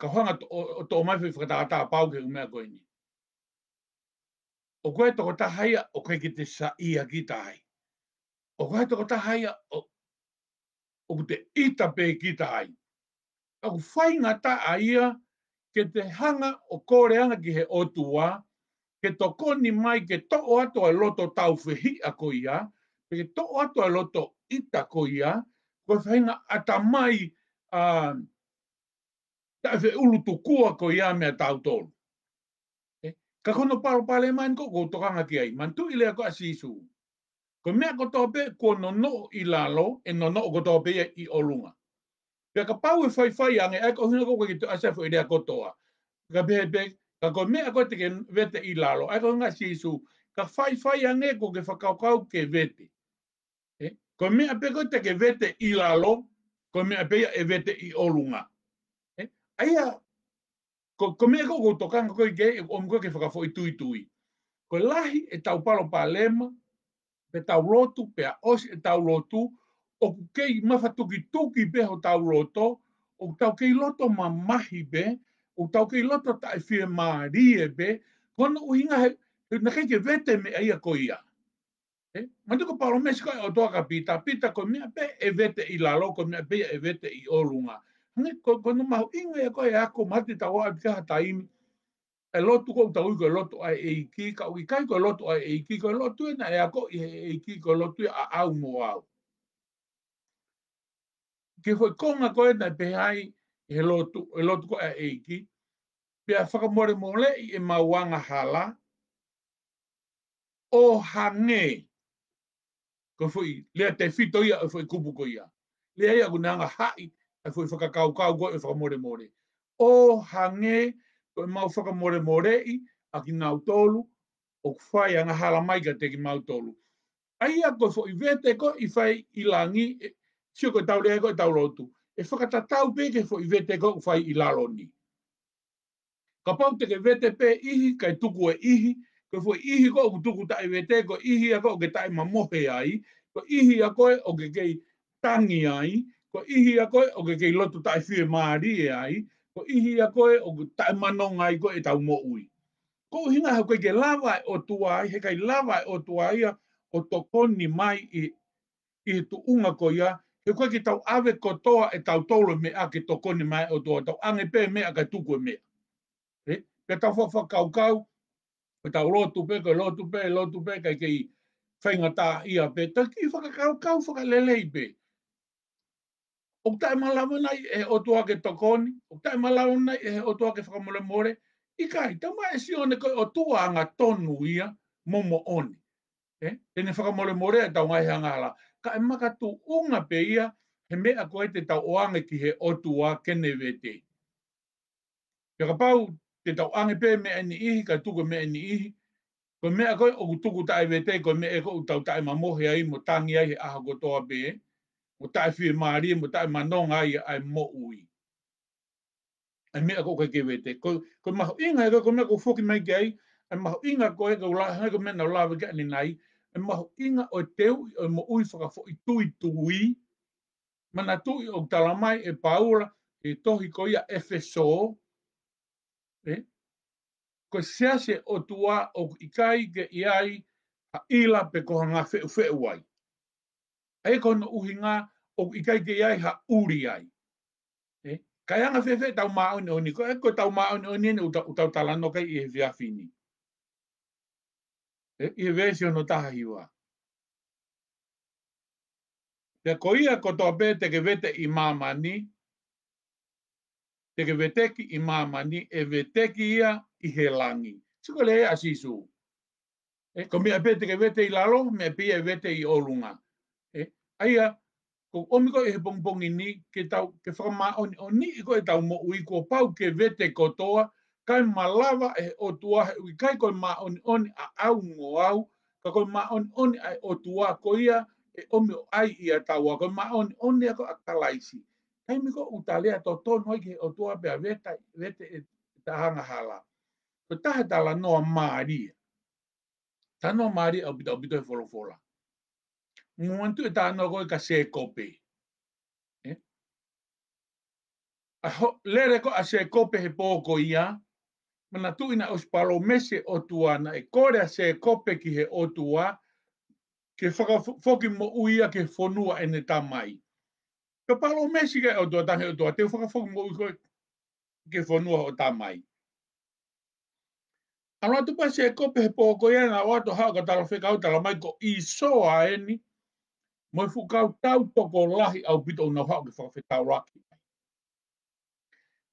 ka hanga to to mai fai fai tata pau ke me ko ni o koe to ta hai o koe ki te sa ia ki ta hai o koe to ta hai o o ku te ita pe ki ta hai au fai ngata a ia ke te hanga o koreanga ki he otua, ke toko ni mai ke to o ato ai loto tau whihi a koia, ke to o ato ai loto ita koia, ko whainga ata mai a uh, ta whi ulu tu kua koia mea tau tolu. E, ka kono palo pale mai nko kou tokanga ki ai, man tu ako kua sisu. Ko mea ko kua no no i lalo, e no no kotope i olunga pe ka pau e fai fai ange e ko hina ko ki a se fai dea kotoa ka be ka ko me a ko te ke vete i lalo e ko nga si su ka fai fai ange ko ke whakaukau ke vete e ko me pe ko te ke vete i lalo ko me pe e vete i olunga e aia ko ko me ko ko ke o mko ke fa foi tui tui ko lahi e tau palo pa lema pe tau lotu pe a os e tau lotu o kei mafa tuki tuki ho tau roto, o tau kei loto ma mahi be, o tau kei loto ta e fie maarie be, kono u hinga he, he na kei vete me aia ko ia. Eh? Ma tuko paro mesi koe o toa pita, pita ko mea pe e vete i lalo, ko mea pe e vete i orunga. Ne, ko, ko no mahu inga e koe ako mati tau a pika hata imi, e lotu ko tau i koe lotu ai e iki, ka uki kai koe lotu ai e iki, koe lotu e na e ako i e iki, koe lotu e au mo au ke hoi konga koe na pe hai he lotu, he lotu koe a eiki, pe a whakamore mole i e mawanga hala, o hange, ko fui, lea te fito ia, e fui kupu ko ia, lea ia kunanga hai, e fui whakakau kau koe, e whakamore mole, o hange, ko e mau whakamore mole i, a ki ngau tolu, o kwhai anga hala mai ka te ki mau tolu. Aia ko fui vete ko i fai ilangi, e sio ko tau lehe ko tau lotu. E whakata tau pe fo i vete ko whai i lalo ni. Ka pau te ke vete pe ihi, kai tuku e ihi, ke fo ihi ko ku tuku ta e vete ko ihi a ko ke ta e mamohe ai, ko ihi a ko e o ke kei tangi ai, ko ihi a ko e o ke kei lotu ta e fie maari e ai, ko ihi a ko o ke ta e manong ai ko e tau mo ui. Ko hinga hau ke ke lava e o tua ai, he kai lava e o tua ai a, o tokoni mai i, i tu unga ko ia, e koe ki tau awe kotoa e tau tolo me a ke tokoni mai o toa, tau ange pē me a ka tuku e mea. E, pe tau fafa kau kau, pe tau lotu pē, koe lotu pē, lotu pē, kai kei whainga tā ia pē, tau ki whaka kau kau, whaka lelei pē. O tae malawa e o toa ke tokoni, o tae malawa nai e o toa ke whakamole more, i kai, tau mai e si one koe o toa anga tonu ia, momo oni. E, e ne whakamole more e tau ngai hangala. E, ka e maka tu unga pe ia he mea koe te tau oange ki he otu a kene vete. Pe ka pau te tau ange pe mea ni ihi, ka tuku mea ni ihi, ko mea koe o ku tuku tae vete, ko mea e koe tau tae mamohe ai mo tangi ai he aha gotoa pe, mo tae fie maari, mo tae manonga ai ai mo ui. E mea koe ke ke vete. Ko, ko maho inga e koe, ko mea koe fuki mai ke ai, e maho inga koe, ko mea na lawe ke ni nai, e maho inga o e teu i o e maui whakafo i tui tui, mana tui o talamai e paura e tohi ko ia efeso, eh? ko se ase o tua o ikai ke iai a ila pe koha ngā feu feu ai. A e kono uhi ngā o ikai ke iai ha uri ai. Eh? Kai anga fefe tau maa oni oni, ko e ko tau maa oni oni ene utau talano kai i hevi e i no ono taha hiwa. Te ko ia pē te ke vete i mamani, te ke veteki i mamani, e veteki ia i he langi. Siko le ea sisu. E, ko mea pē te ke vete i lalo, mea pē e vete i olunga. E, aia, ko omiko e he pongpongi ni, ke tau, ke whakamā, o ni, ko e tau mo ui, ko pau ke vete kotoa, Eh, kai malava e o tua kai ko ma on on a au ngō au, ka ma on on ai o tua ia e omi o ai ia a taua, ma on on e ako a kalaisi. Kai miko utalea tō tōnu ai ke o tua pia veta, vete e tahanga hala. Ko taha la noa mari Ta no mari o pita au pita folo wholofola. Muantu e no e ko ka se kope. Eh? Aho, lere ko a se kope he poko ia, mana tu ina os palo mese o tua na e kore se kope ki he o tua ke whaka whoki mo uia ke whonua e ne ta mai. Ke palo mese ke o tua tahe o tua te whaka whoki mo uia ke whonua o ta mai. Ano atu pa se kope he pōko ia na wato hao ka talo whika au tala mai ko i soa e ni mo i fukau tau toko lahi au pito unau hao ke whaka whika au rakia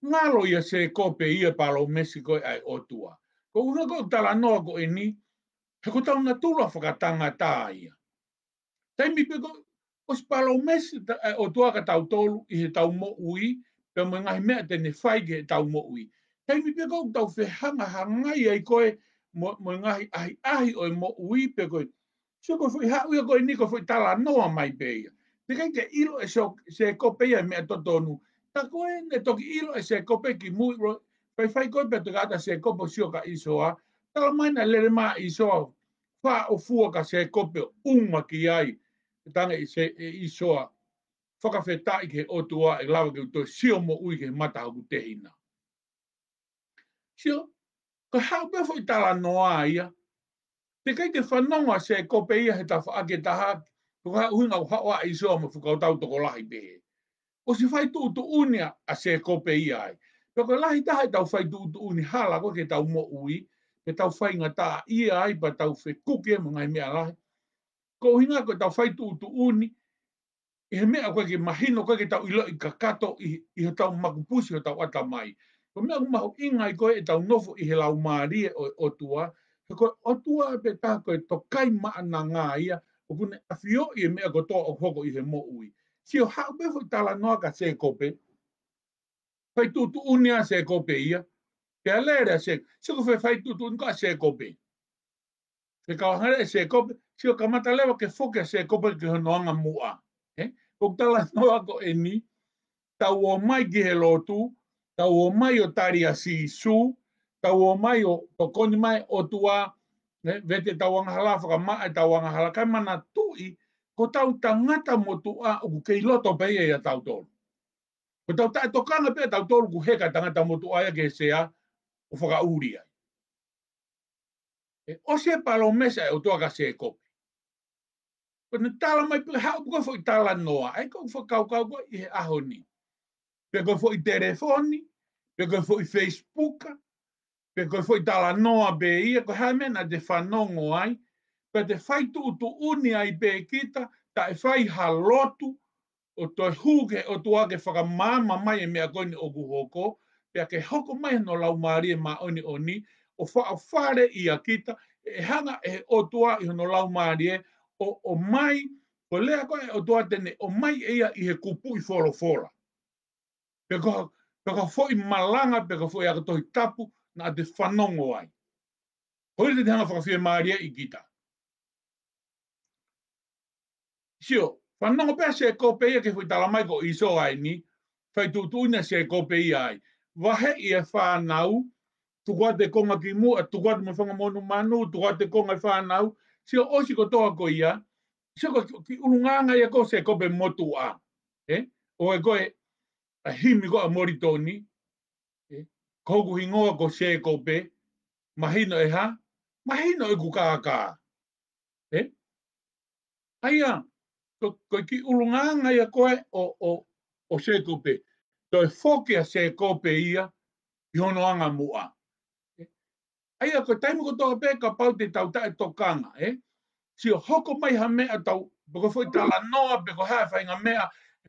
ngalo ia se kope ia palo mesiko ai otua. Ko unga ko tala noa ko e ni, he ko tau na tula whakatanga tā ia. Taimi pe ko, os palo mesi eh, otua ka tau tolu i he tau mo ui, pe mo ngahi mea tene whaige he tau mo ui. Taimi pe ko tau whehanga hangai ai koe, mo ngahi ahi ahi o mo ui pe koe, Sio ko fwi hau ia koe ni ko fwi tala noa mai pe ia. Nekai te ilo e se kopeia me totonu. totonu ta koe ne toki ilo e se kope ki mui ro, pai fai koe pe tukata se kope sio ka iso a, tala mai na lere maa iso a, fa o fua ka se kope unwa ki ai, e tanga i se e iso a, whaka whe tai ke o tua e lawa ke utoe sio mo ui ke mata haku tehina. Sio, ka hau pe fwoi tala noa ia, pe kai te whanonga se kope ia he ta whaake taha, tuka hui ngau hawa iso a mo fukau tau toko lahi pehe o se fai tu tu unia a se kope i ai. Pako lahi taha i tau fai tu tu unia hala ko ke tau mo ui, pe tau fai nga taa i ai pa tau fe kuke mga ngai mea lahi. Ko hinga ko tau fai tu tu uni, i e he mea koe ke mahino koe ke tau ilo i kakato i, i he tau makupusi o tau atamai. Ko mea ku mahu inga i koe e tau nofo i he lau maarie o, tua, Ko o tua pe taha koe tokai maana ngā o kune afio i he mea ko o hoko i he mo ui si o hau pe fwi tala noa ka se kope, fai tutu unia se kope ia, pe alere se, si o fe fai tutu unko a e se kope. Se kawahare se kope, si o kamata lewa ke fwke a se kope ke honoanga mua. Eh? Fwi tala [LAUGHS] noa ko eni, tau o mai ki he lotu, tau o mai o tari a si su, tau o mai o to koni mai o tua, eh? vete tau anga halafaka maa, tau anga halakai mana tui, ko tau tangata mo tu a ku kei loto pe e a tau tolu. Ko tau tae tokanga pe a tau tolu ku heka tangata mo tu a ke se a o whaka uri ai. E o se palo mesa e o tuaka se e kopi. Ko ne tala mai pe hau puka fo i tala noa, e ko fo kau kau kua i he aho ni. Pe ko fo i telefoni, pe ko fo i Facebooka, pe ko fo i tala noa be ia, ko hae mena te whanongo ai, pe te whai tu utu uni ai pe kita, ta e whai ha o to e huge o tu ake whakamama mai e mea koini o ku hoko, pe ke hoko mai no lau maari e ma oni oni, o wha whare i a kita, e hanga e o tua i hono lau maari e, o, o mai, o lea koe o tua tene, o mai e ia i he kupu i wholo wholo. Pe ko, pe fo i malanga, pe ko fo i akatohi tapu, na te whanongo ai. Hoi te tehanga whakawhia maari e i kita. sio, whanonga pēr se e kōpe ia ke whitala mai ko iso ai ni, whai tūtūina se e kōpe ia ai. Wahe i e whānau, tukua te konga ki mu, a tukua te mwhanga monu manu, tukua te konga e whānau, sio osi ko toa ko ia, sio ko ki ununganga ia e ko se e kōpe motu a, eh? o e koe a himi ko a moritoni, eh? kōku hingoa ko se e kōpe, mahino e ha, mahino e kukaka. Eh? Aia, ko ki ulunga nga ya ko o o o se ko to e foke a se ko pe ia i ono anga mua ai ko taimu ko to pe ka pau te tau tae to kanga e si o hoko mai ha me atau boko foi tala noa pe ko hafa inga mea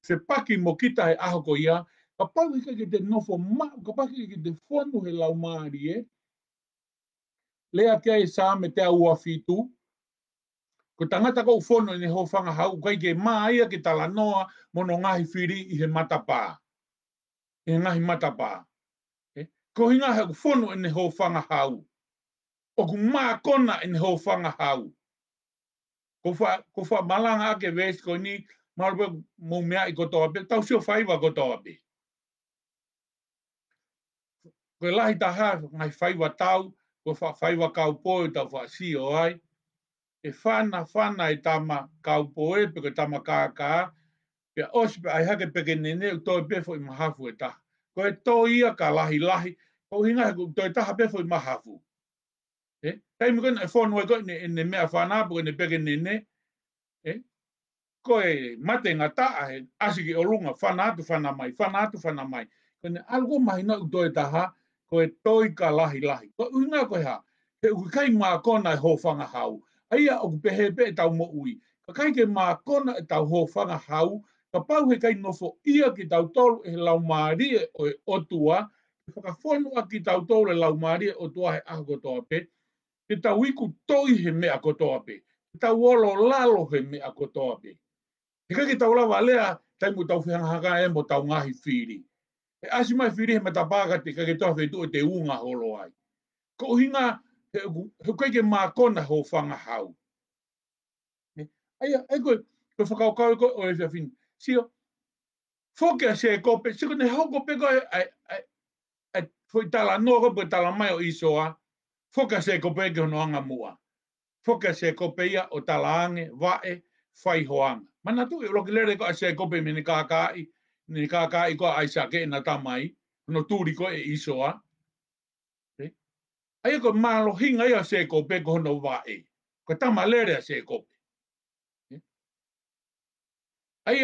se paki mo kita e aho ko ia ka pau ki ke te nofo ma ka pau ki ke te fonu he lau maari e lea kia e sa me te a ua Ko tangata kou fono ni hofanga hau kai ke maia ke tala noa mono ngahi whiri i he matapā. I he ngahi matapā. Ko hinga he kou fono e ni hofanga hau. O ku mā kona e ni hofanga hau. Ko fa malanga ake vesko ni maurupe mou mea i kotoa pe. Tau sio whaiva kotoa pe. Ko e lahi taha ngai whaiva tau, ko fa whaiva kau poe tau fa o ai e whana whana i tāma kaupo e, pe koe tāma kākā, pe osi pe ai hake peke nene, u tō i pefo i mahafu e taha. Ko e tō ia ka lahi lahi, ko hinga he kutu e taha pefo i mahafu. E? Tei mikoina e whanu e koe i ne mea whana, po koe ne peke nene, ko e mate ngā taa he asi o olunga, whana atu whana mai, whana atu whana mai. Ko ne algo mai na u tō taha, ko e tō i ka lahi lahi. Ko unga koe ha, he ukei mā kona e hōwhanga hau aia o pehe e tau mo ui. kai ke mā kona e tau hōwhanga hau, ka pau he kai nofo ia ki tau tolu e lau o e otua, ka whakafonua ki tau tolu e lau o tua he aha kotoa pe, ke tau iku toi he mea kotoa pe, ke tau olo lalo he mea kotoa pe. He kai ke tau lawa lea, taimu tau whihanga haka e mo tau ngahi whiri. E asi whiri he me tapaka te kai ke tau whetu e te unga holo ai. Ko hinga he koe ke mā kona ho whanga hau. Aia, e koe, koe whakaukau e koe, o e whiawhin, sio, whoke a se e kope, siko ne hau kope koe, koe tala noa koe, koe tala mai o iso a, whoke a se e kope ke hono anga mua. Whoke a se e kope ia o tala ange, vae, whai hoanga. Mana tu, e roki lere koe a se e kope me ni kākāi, ni kākāi koe aisa ke e na tamai, no tūri koe e iso a, ai ko malo hinga ia se ko pe ko no wa ko ta malere se ko eh? ai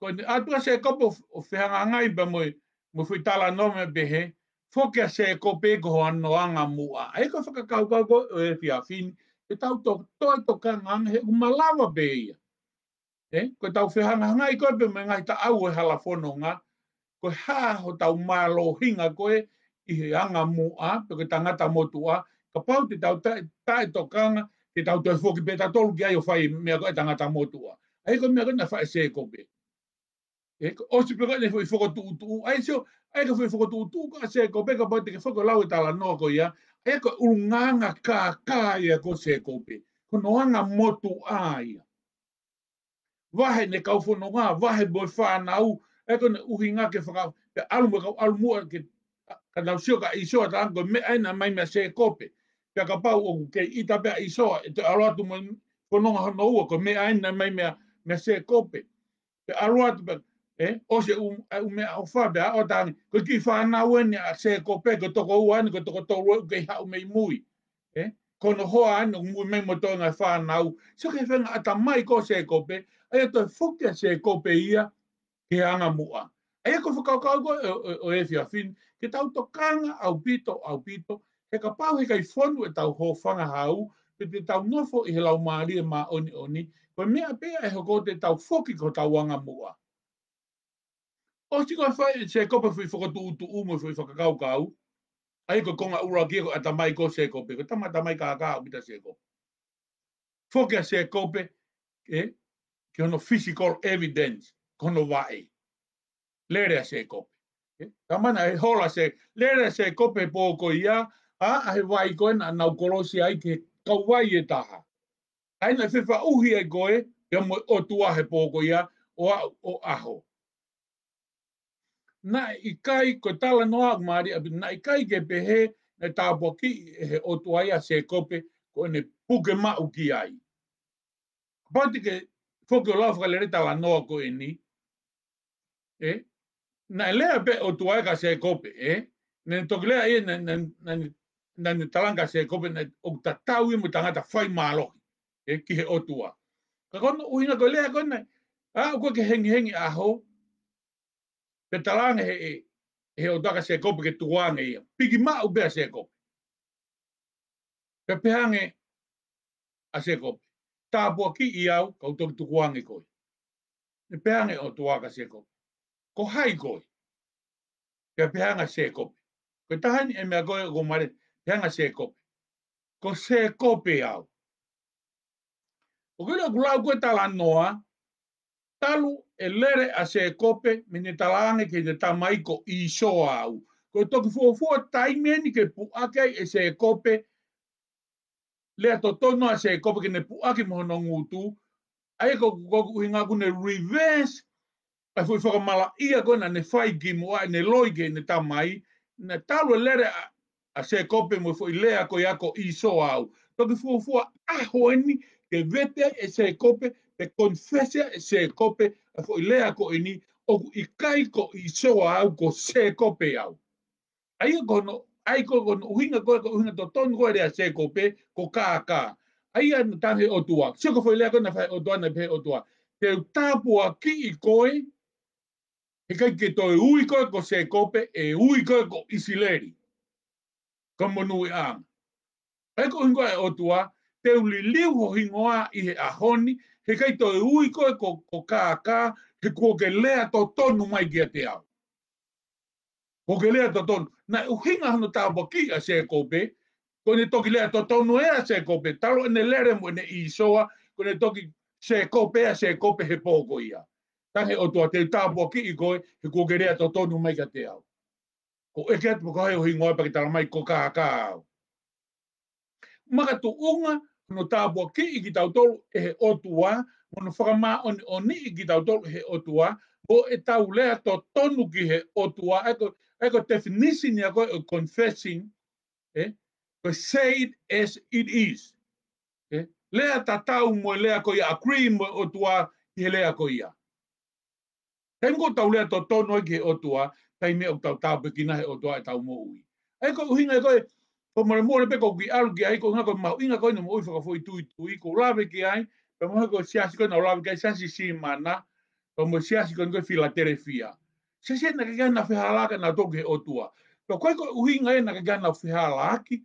ko a tu se ko po fe nga nga ba mo mo fu tala no me be he fo ke se ko pe ko no anga mu ai ko fa ka ka ko e fi a fin e ta to to to ka nga he u malava be ia e ko ta fe nga nga ko be me nga ta au e hala fo no nga ko ha ho ta malo hinga ko e eh? i he anga mō a, toke tangata mō tu a, ka pau te tau tae tō kanga, te tau tō fōki pē tatolu ki aio whai mea koe tangata mō tu a. Ai ko mea koe na whai se e kope. O si pēkoe ne whai whoko tu utu, ai seo, ai ka whai whoko tu utu ka se e kope, ka pau te ke whoko lau e tala nō koe ia, ai ko urunganga kā kā ia ko se e kope. Ko anga mō tu a ia. Wahe ne kaufono ngā, wahe boi whānau, ai ko ne uhi ngā ke whakau, alu mō ke ka sio ka iso ta ango me aina mai me se kope pia ka pau o ke i ta pia iso e te aroatu mo ko nonga hono ua ko me aina mai me me se kope pe aroatu pe e eh, o se u um me au fa ba o tani ko ki fa na u ni a se kope ko toko u ani ko toko to u ke ha u me mui e ko eh, no ho an u mui me mo to na fa na u so ke fa na ta mai ko se kope ai to fu e ke se kope ia ke ana mua. Ai e ko fu kau kau ko o e fia fin ke tau to kanga au pito au pito he ka pau he kai fonu e tau ho fanga hau pe te tau nofo i he lau maari e ma oni oni ko me a pe e hoko te tau foki ko tau wanga mua. O si koe fai se kopa fui whakatu utu umu fui whakakau kau ai ko konga ura ki ko atamai ko se kope ko tama tamai ka ka mita se ko foki se kope e eh? ke ono physical evidence kono vai lere se kope. Eh, tamana e hola se, lere se kope pōko ia, a he wai koe na nau kolosi ai ke kauai e taha. Aina fefa uhi e koe, ia mo o tua he pōko ia, o, a, o aho. Na i kai, ko tala noa maari, na i kai ke pehe, ne tāpua ki he o tua ia se kope, ko ne puke ma uki ai. Pati ke, fōke o lawhaka le noa koe ni, eh? na lea pe o tuai ka se kope e eh? ne to klea ne ne ne na na talanga se kope ne o ta tau mo tanga ta fai malo e eh? ki he o tua ka kon u ina ko lea kon a ko ke heng heng a ho pe talanga he e he o daka se kope ke tuanga e pigi ma u be se kope pe pe hange a se kope ta bo ki iau ka u to tuanga ko ne pe hange o tua ka ko hai goi. Ke pehanga se kope. Ko tahani e mea goi go mare, pehanga se kope. Ko se kope au. O kira gulau koe tala noa, talu e lere a se kope, mene tala ane ke te tamaiko i so au. Ko toki fuofua taimeni ke puakei e se kope, lea to tono a se kope ke ne puake mohono ngutu, ai ko kukoku hinga kune reverse ai fui fora mala ia gona ne fai gimo ai ne loige ne tamai ne talo e lere a, a se kope mo foi ia ko iso au to ki fu fu a hoeni ke vete e se kope pe confesia e se kope a foi lea ko ini o i kai ko iso au ko se kope au ai gono ai ko gono uinga ko ko uinga to ton ko rea se kope ko ka ka ai an tan he o tua se ko foi lea ko na fai o tua na pe o tua te tapua ki i koe, E kai ke to e ui koe ko se kope e ui koe ko isileri. Kamo nui am. E ko e otua, te uli liu ho hingoa i he ahoni, he kai to e ui koe ko, ko ka a ka, he kua ke lea to tonu mai kia te au. Ko ke lea to tonu. Na uhinga hano tā waki a se kope, ko ne toki lea to tonu e a se kope, talo ene lere mo ene isoa, soa, ko ne toki se kope a se kope he pōko ia tahe o tua te tāpua ki i koe, he kōkerea tō tonu mai ka te au. Ko eke atu kohai o hingoa pa ki tāra mai ko kaha kaha au. Maka tō unga, no tāpua ki i ki tau tolu e he o tua, mono whakamā oni oni i ki tau tolu e he o tua, bo e tau lea tō tonu ki he o tua, e ko definisi ni a koe o confessing, eh? ko say it as it is. Eh? Lea tatau mo lea koe, agree mo o tua i he lea koe ia. Tai mo tau le to to noi e ke o tua, tai me tau e tau pe kina o tua tau mo ui. Ai ko uhinga e ko e po mo mo le pe ko ki alu ki ai ko nga ko ma uhinga ko ni mo ui fo fo tu tu i ko la ki ai, pe mo ko siasi si ko na la ki sia si si mana, pe mo sia si ko ni ko filatere fia. Se se na ki na fe na toke o tua. Pe ko ko uhinga e na ki na fe halaki.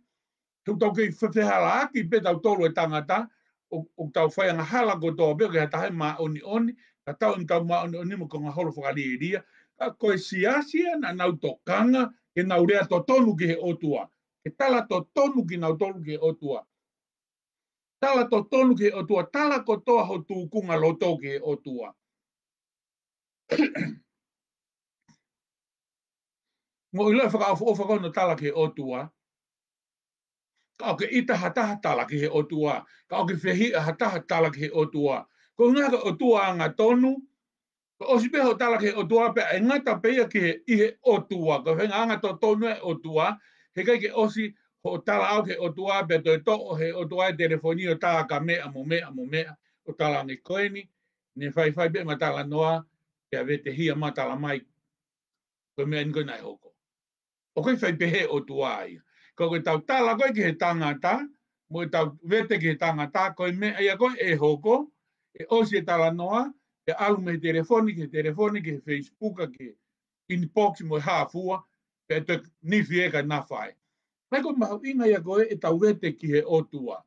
Tu tau ke fe pe tau tolo e tangata o tau fai anga halako tō beo ke hatahe ma oni oni ka tau im tau maa ni mo konga horo whakali e ria, ka koe si asia na nau to ke nau rea to tonu ki he otua, ke tala to tonu ki nau tonu ki he otua. Tala to tonu ki he otua, tala ko toa ho tū loto ki he otua. Mo ilo e whakao whakao no tala ki he otua, ka o ke ita hataha tala ki he otua, ka o ke whehi hataha tala ki he otua, ka o ke ko nga ko tua nga tonu ko osi pe tala ke o tua pe e nga ta pe ke i he o tua ko he nga to tonu e o tua he kai ke osi ho tala au ke o tua pe to to o he o tua e telefoni o tala ka me a mo me a mo me o tala ne koeni ne fai fai pe ma tala noa ke a vete hi ma tala mai ko me ngo nai hoko o koi fai pe he o tua ai ko koi tau tala koi ke he tangata mo tau vete ke he tangata koi me aia koi e hoko e ose tala noa, e alu me telefoni, ke telefoni, ke Facebook, ke inbox mo e fua, e te nifi eka na fai. Mai kon mahu inga ya koe e tauete ki he otua.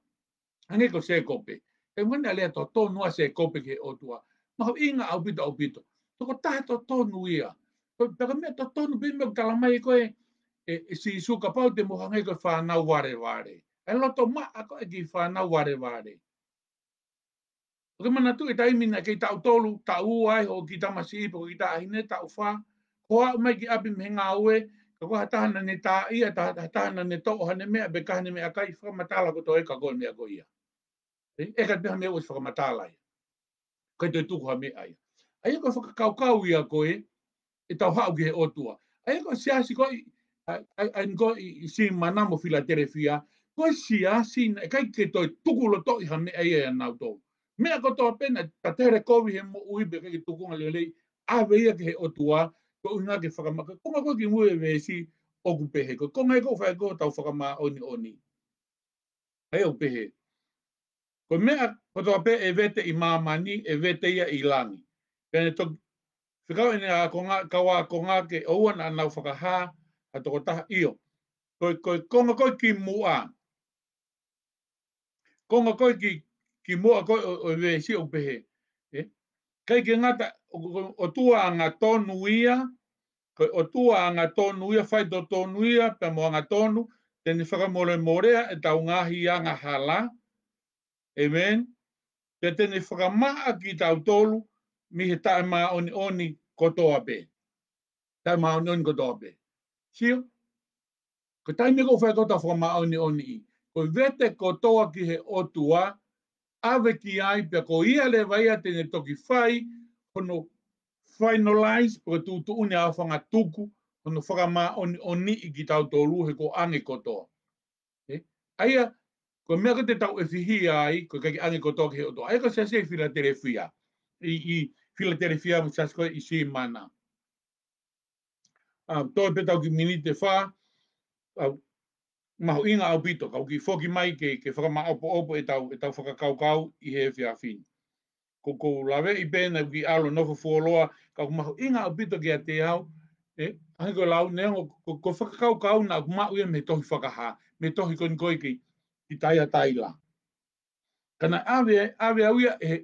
Ange ko se kope. E mwene alea to tonu a se kope ki he otua. Mahu inga au pito au pito. Toko tahe to tonu ia. Pero mea to tonu bimbe o kalamai e koe e, e si isu kapau te mohange ko whanau ware ware. E loto ma ako e ki whanau ware ware. O ke mana tu e taimi na kei tau tolu, tau uai, o ki ta masiri, po ki ta ahine, tau wha, koa mai ki api mhenga aue, ka koa hatahana ne tā ia, hatahana ne tō hane mea, be kahane mea kai, whakamatala ko tō eka goi mea goi ia. E, e ka teha mea oi whakamatala ia. Kei tō tūkua mea ia. Ai e koe whakakaukau ia koe, e tau hau ki he o tua. Ai e koe siasi koe, ai koe i si manamo fila terefia, koe siasi, e kai ke tō tūkulo tō iha mea ia ia e nautou me ko to pena ta te re ko he mo ui be ki tu le le a ve ya ke o tua ko una ke fa ma ko ma ko ki mu e si o ku pe he ko ko me ko fa ko ta fa ma o ni o ni ai o pe he ko me ko to pe e vete i ma ma ni e vete ya i la ni to fa ka ni a ko nga ka wa ko nga ke o wa na na fa ha a to ko ta i o ko ko ko ko ki mu a ko ma ki ki mo a o e si o pehe. Eh? Kei ke ngata, o, o, o tua a ngā tonu ia, o tua a ngā tonu do tonu ia, mo a ngā tonu, tene whakamore morea e tau ngāhi a ngā hala. Amen. Pe tene whakamaa ki tau tolu, mi he ma maa oni oni kotoa ape ta ma oni oni kotoa pe. Sio? Ko tae me kou whai kotoa whakamaa oni oni Ko vete kotoa ki he otua, tua, ave ki ai pe ko ia le vai te ne toki fai kono finalize pe tu tu ne afa nga tuku kono fora ma on oni i ki tau to ruhe ko ange eh? ko to e ko me ko te tau e fihi ai ko ka ki ange ko to ke o to ko se se fila tere fia i i fila tere fia mo chasko i si mana a to e pe tau ki minite fa maho inga au bito, kau ki foki mai ke, ke whakama opo opo e tau, e tau whakakaukau i he whia whin. Ko ko lawe i bēna ki alo noho fuoloa, kau maho inga au bito ki a te au, e, eh, ahiko lau neho, ko, ko whakakaukau na ku mau ia e me tohi whakaha, me tohi koni koi ki, ki taia taila. Kana awe, awe au ia e,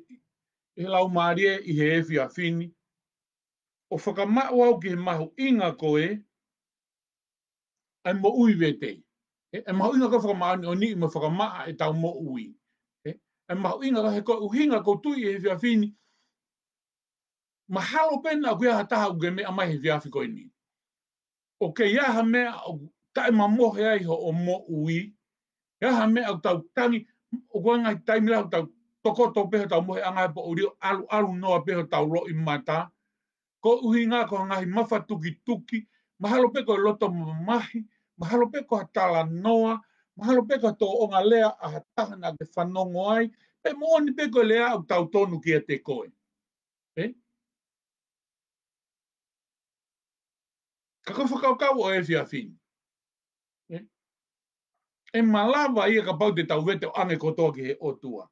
e lau maria e i he whia whin, o whakamau au ki he maho inga koe, ai mo ui vetei e, e mau inga ka whakamaa ni o ni ima whakamaa e tau mo ui. E, e mau inga ka he ko uhinga ko tui e hewhia whini. Mahalo pena a kuia hataha uge me a mai hewhia whiko i ni. O ke iaha mea o tae ma mohe ai ho o mo ui. Iaha mea o tau tangi o ko nga taimila o tau toko to ta mo mohe angai po urio alu alu noa peho tau lo i mata. Ko uhinga ko nga ngai mafa tuki tuki. Mahalo pe ko loto ma mahalo pe ko hatala noa, mahalo pe ko to onga lea a hataha na te whanongo ai, pe mooni pe ko lea au tau tonu kia te koe. Eh? Ka kawhakaukau o efi a fin. Eh? E malawa ia ka pau te tau vete o ange kotoa ki he o tua.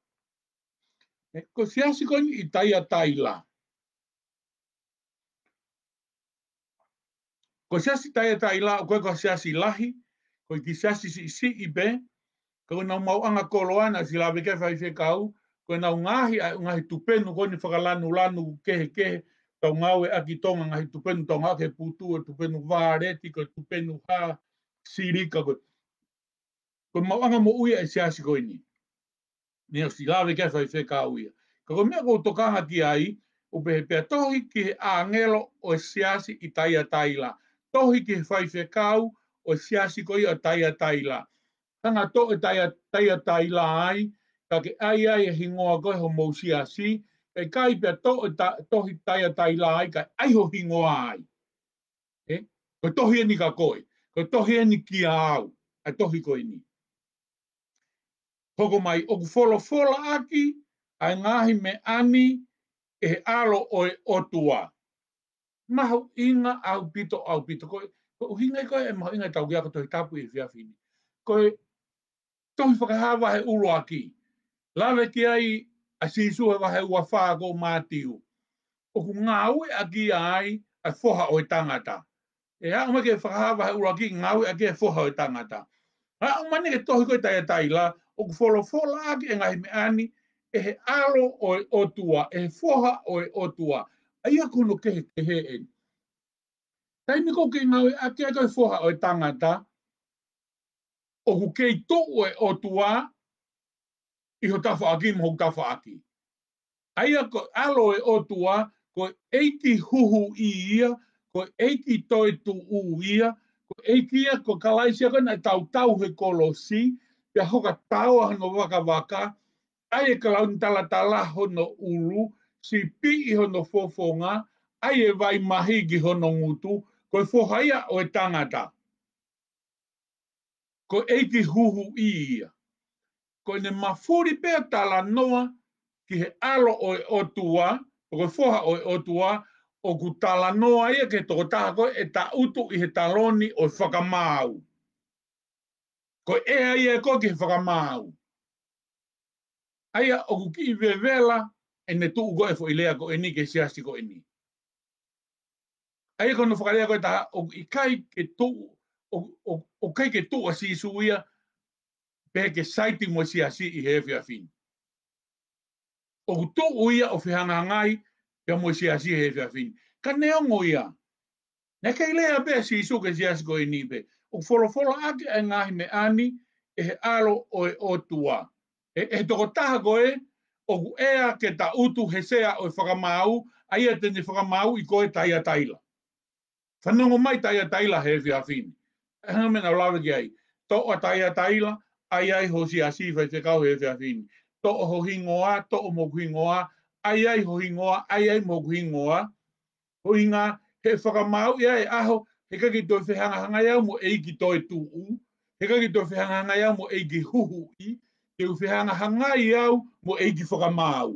Eh? Ko siasi i taia tai laa. ko siasi tai eta ila ko ko siasi lahi ko ki siasi si si i be ko na mau anga koloana si la be ke fai se kau ko na ngahi a ngahi tupenu ko ni faka lanu lanu ke ke ta ngawe aki tonga ngahi tupenu ta ngake putu e tupenu vareti ko tupenu ha sirika ko ko mau anga mo uia e siasi ko ni ni si la be ke fai se kau ia ko ko me ko tokanga ti ai o pehepea tohi ki a angelo o siasi i taia taila. Ta tohi ke whai whekau o siasi koi o taia taila. Tanga to e taia, taia taila ai, ka ke ai ai e hingoa koi ho mou siasi, e kai pia to e ta, tohi taia taila ai, ka ai ho hingoa ai. E? Ko tohi e ni ka koi, ko tohi e ni ki a au, ai tohi koi ni. Hoko mai, oku folo folo aki, ai ngahi me ani, e alo oe otua maho inga au pito au pito ko ko hinga ko e maho inga tau ia ko tapu i via fini ko to i faka hawa he uro aki lawe ki ai a sisu e wahe ua whāko mātiu. O ku ngā ue a ki ai a foha o tangata. E, e a ume ke whakahawa he ura ki ngā ue a ki foha o tangata. A ume ne ke tohi ko tai a tai o ku folo folo a ki e ngahi me ani, e alo aro o e otua, e foha o e otua ai a kono ke he ke he e. Tai niko ke ngau e ake a koe foha o e tangata, o ku kei tō e o tua, i ho tafo aki mo ho tafo aki. Ai a koe alo e o tua, ko eiti huhu i ia, ko eiti toi tu u ia, ko eiti ia ko kalaisia koe nai tau tau he kolosi, pia hoka tau ahano waka waka, ai e tala talatala hono ulu, si pi i hono fofonga, ai e vai mahi ki hono ngutu, ko e fohaia o e tangata. Ko e ki huhu i ia. Ko ne mafuri pea tala noa ki he alo o e otua, ko e foha o e otua, o ku tala noa ia ke toko taha ko e ta utu i he taloni o e whakamau. Ko e aia e ko ki he whakamau. Aia o ku ki i vevela ene tu ugo e fo ilea ko eni ke siasi ko eni. Aia e kono whakarea koe taha, o i kai ke tu, o, o, o kai ke tu a si isu ia, pe ke saiti mo siasi i hefi a fin. O tu uia o fi hangangai, pe mo siasi i hefi a fin. Ka neongo ia, ne ke ilea pe a si isu ke siasi ko eni pe, o wholoforo ake a ngahi me ani, e alo o e o tua. E, e toko taha koe, e, o ea ke ta utu he sea o e whakamau, ai e tene whakamau i koe taia taila. Whanungo mai taia taila he fi hawhini. E hanga mena lawe ki ai, to o taia taila, ai ai hosi a si fai te kau he fi hawhini. To o hohingoa, to o mokuhingoa, ai ai hohingoa, ai ai mokuhingoa, hohinga he whakamau i ai aho, he kaki toi whehanga hanga iau mo eiki toi tu he kaki toi whehanga iau mo eiki huhu i, te uwhihanga hangai au mo eiki whakamau.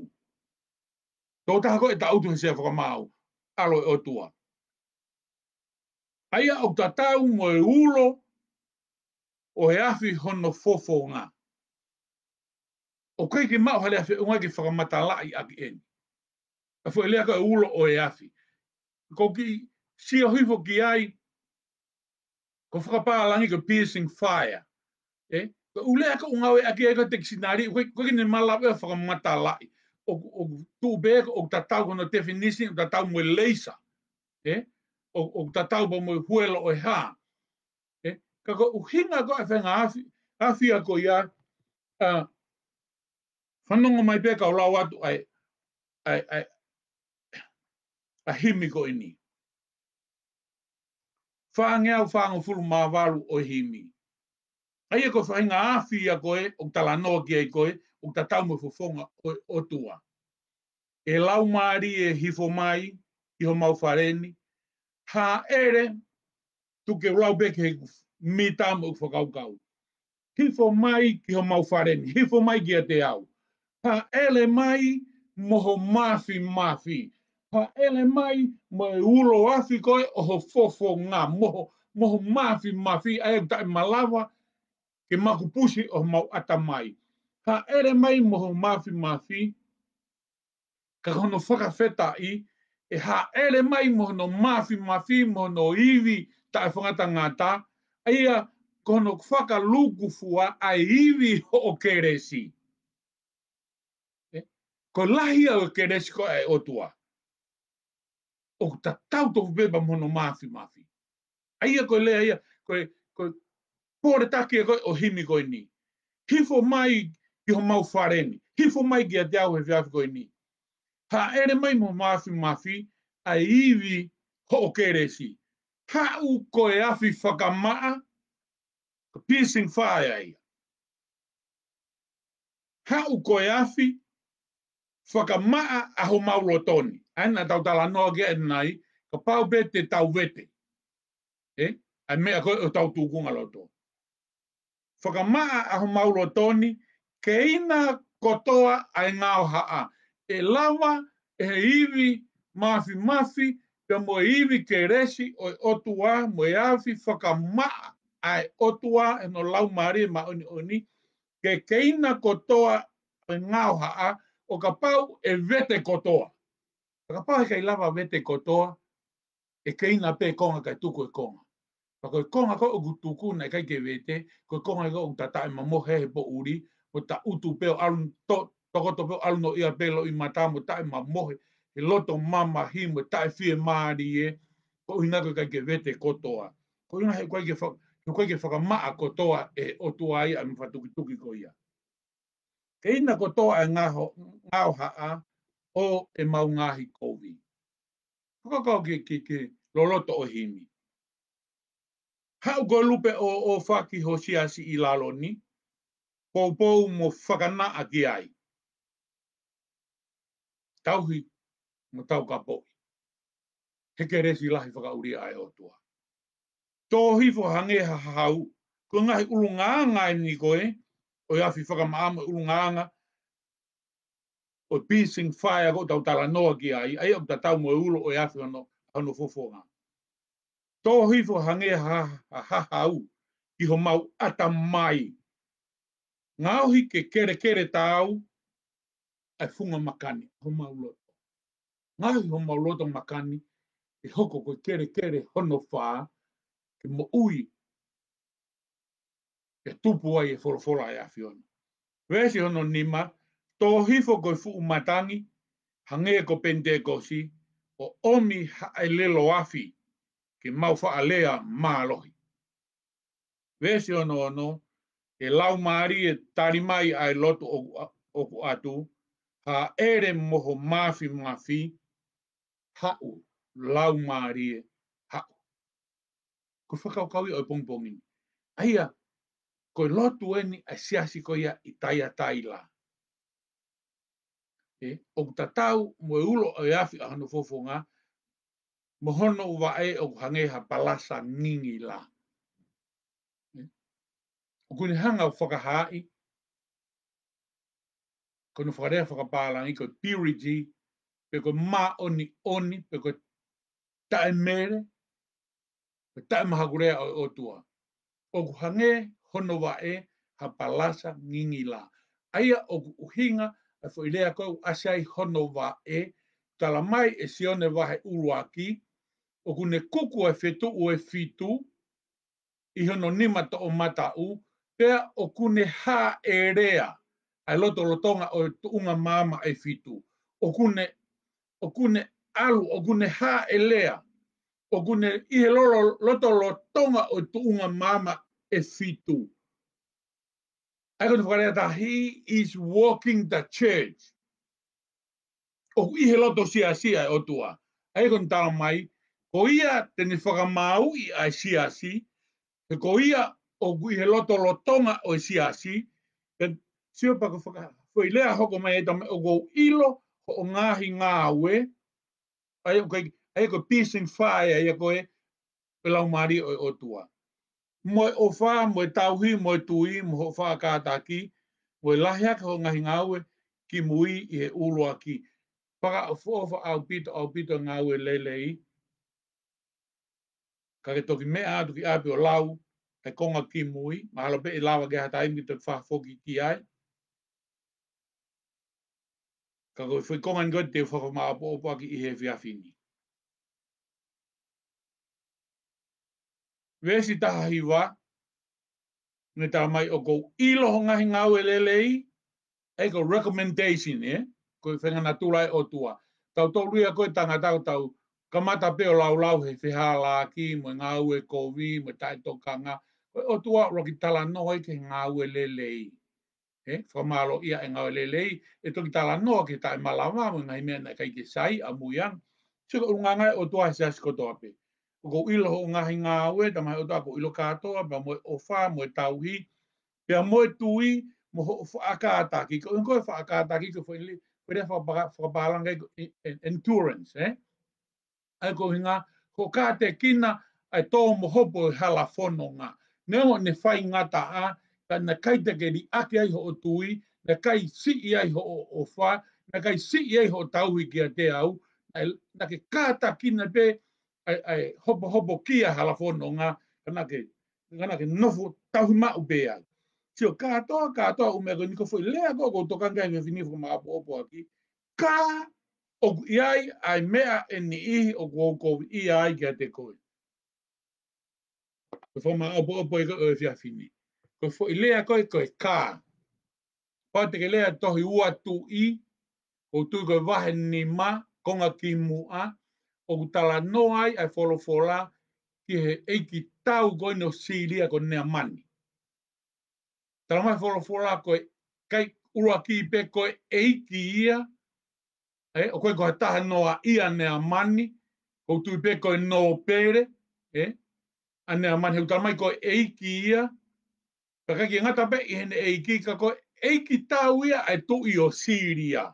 Tō taha koe ta autu hesea whakamau, alo e otua. Aia au ta tau mo e ulo o he afi hono fofo ngā. O koe ke mau hale afi unga ke whakamata lai aki en. A fwe lea koe ulo o he afi. Ko ki si a hui ki ai, ko whakapā langi ko piercing fire. Eh? ko ule ka unga we ake ka dictionary ko ko ni mala we fa mata la o o tu be o ta ta ko no definition ta ta mo leisa e o o ta ta bo mo huelo o ha e ka ko u hinga ko fa e nga afi afi ya a fa no mai be ka la wa tu ai ai ai a himi ko ini fa nga fa nga fulu ma valu o himi ai e ko whainga āwhi a koe, o ta lano ki ai koe, o ta tau mo fufonga o, o tua. E lau maari e hifo mai, iho mau whareni, ha ere, tuke lau beke he mi tamo ufo kaukau. Hifo mai ki ho mau whareni, hifo mai ki a te au. Ha ele mai, moho mafi mafi. Ha ele mai, mo e ulo afi koe, oho fofo ngā, moho, moho mafi mafi, ae tae malawa, ke maku pusi o mau ata mai. Ka ere mai moho mafi mafi, ka kono whakafeta i, e ha ere mai moho no mafi mafi, moho no iwi ta e whangata ngata, a ia kono luku fua a iwi ho o keresi. Ko lahi au o e keresi ko e otua. O ta tau tofu beba moho no mafi mafi. A ia ko lea ia, ko pore take koe o himi koe ni. Hifo mai ki ho mau ni. Kifo mai ki a te awe viafi koe ni. Ha ere mai mo mafi mafi a iwi ho o keresi. Ha u koe afi whakamaa ka piercing fire ai. Ha u koe afi whakamaa a ho mau rotoni. Ana tau tala noa ke e nai ka pau bete tau bete. Eh? Ai mea koe o tau tūkunga rotoni whakamaa aho maulo toni, ke ina kotoa ai ngāo haa. E lawa, e he iwi, mafi mafi, te mo iwi ke resi o i otua, mo i e awhi whakamaa ai otua, e no lau mare ma oni oni, ke ke ina kotoa ai ngāo haa, o ka pau e vete kotoa. O ka pau e kei lawa vete kotoa, e ke ina pe konga kai tuku e konga pa ko ko ko ku tu ku na kai ke vete ko ko ko ku ta ta e ma mo he po uri ko ta u tu pe al to to ko to pe al no ia pe lo i mata mo ta e ma mo he e loto mama hi mo ta e fie ma ri e ko ina ko kai ke vete ko to a ko ina he kai ke fa ko kai ke fa ka ma a ko to a e o tu ai a mi fa tu tu ki ko ia ke ina ko to a e nga ho nga o ha a o e maunga hi kovi. Kaka kau ke ke ke lo loto o himi hau ko lupe o o faki hoshi asi i lalo ni po po mo fakana a ki ai tauhi mo tau ka po he kere si lahi faka uri ai o tua to hi fo hange ha hau ko ngai ulunga ngai e ni ko e o ia fi faka ma am ulunga nga o piercing fire go tau tala no ki ai ai o tau mo ulo o ia fi no ano fofo nga tohi fo hange ha ha ha ha u ki ho mau ata mai ngā ohi ke kere kere tāu ai funga makani ho mau loto ngā ohi ho mau loto makani e hoko ko kere kere hono whā ke mo ui e tupu ai e wholawhola e ai a fiona Wesi hono nima, tō hifo koi fu matangi, hange ko pente kosi, o omi ha e lelo afi, ke maufa alea ma lohi. Vesi ono no, e lau maari e tarimai ai loto o oku atu, ha ere moho mafi mafi, hau lau maari e hau. Ko whakau kaui oi pongpongi. Aia, ko lotu eni a siasi ko ia i taia taila. E, o tatau mo e ulo oi afi a hanu fofonga, mohono uwa e o hange ha palasa ngingi la. O eh? kuni hanga o whakahai, kono whakarea whakapalangi, koe piriji, pe koe ma oni oni, pe koe tae mere, pe tae mahakurea o, o tua. O kuhange hono wa e ha palasa ngingi la. Aia o kuhinga, e fwilea koe asiai hono wa e, tala mai e sione wahe uruaki, ki, o kune kuku e fetu u e fitu, i hono nimata o mata u, pea o kune ha e rea, ai loto lotonga o tu unga mama e fitu, o kune, o kune alu, o kune ha e lea, o kune i he lolo loto lotonga o tu unga mama e fitu. Ai kone whakarea ta, he is walking the church. O i he loto sia sia e otua. Ai kone tau mai, ko ia te ni whakamau i ai si asi, te ko ia o gui he loto lo tonga o i si asi, te sio pako whakamau. Koi lea hoko mai e tamai o gou ilo ho o ngāhi ngā aue, ai o ko piercing fire, ai ko e, pe lau mari o, o tua. Moe o wha, moe tauhi, moe tui, moe o wha kātaki, moe lahea ka ho ngāhi ngā aue, ki mui i he uroa ki. Paka o fōwha au pito, au pito ngā aue leilei, ka ke toki mea atu ki api o lau e konga ki mui, mahalo pe i lawa ke hata imi te kwha foki ki ai. Ka koi fui konga ngoi te whaka maa po opo aki i he fiafini. Vesi taha hiwa, ne tā mai o kou iloho ngahi ngāwe lelei, e kou recommendation e, eh? koi whenga natura e o tua. Tau tau lui a koe tangatau tau, tau ka mata pe o lau lau he te hala ki mo e ngā ue kowi mo tai to kanga o tua roki tala no ai te ngā ue lelei he fo malo ia e ngā ue lelei e to tala no ki tai malama mo ngai mena kai ki sai a mu yang se ko unga ngai o tua se asko to ape ko ilo ho ngā hi ngā ue tama o tua ko ilo ka to mo o fa mo tauhi pe mo tui mo ho fa akata ki ko ko fa akata ki ko fo ni pere fa fa balanga endurance eh ai ko hinga ko ka te kina ai tō mo hopo i halafono ngā. Neo ne whai ngata a, ka na kai te keri ake ai ho o tui, na kai si i ai ho o o wha, na kai si i ai ho o tauhi ki te au, na ke kāta kina pe, ai, ai hopo hopo ki a halafono ngā, ka na ke, ka na ke nofo tauhi ma upe a. Sio kātoa, kātoa, umeko, niko fwoi lea koko, tokangai me vini fwa maa po opo aki, kātoa, og iai ai mea e ni ihi o kua o iai kia te koe. Ko fo ma opo opo e koe fia fini. Ko fo i lea koe koe kā. Pa ke lea tohi ua tu i, o tu koe wahe ni ma, konga ki mu a, o ku tala no ai ai folo fola, ki he eiki tau koe no si lia ko nea mani. Tala mai folo fola koe, kai ura ki pe koe eiki ia, eh o koe ko taha noa ia ne a mani, ko tui pe koe no pere, eh a ne a mani, heu tamai koe eiki ka ka ki e ta pe, i hene eiki, ka koe eiki ta uia e tu i o Siria.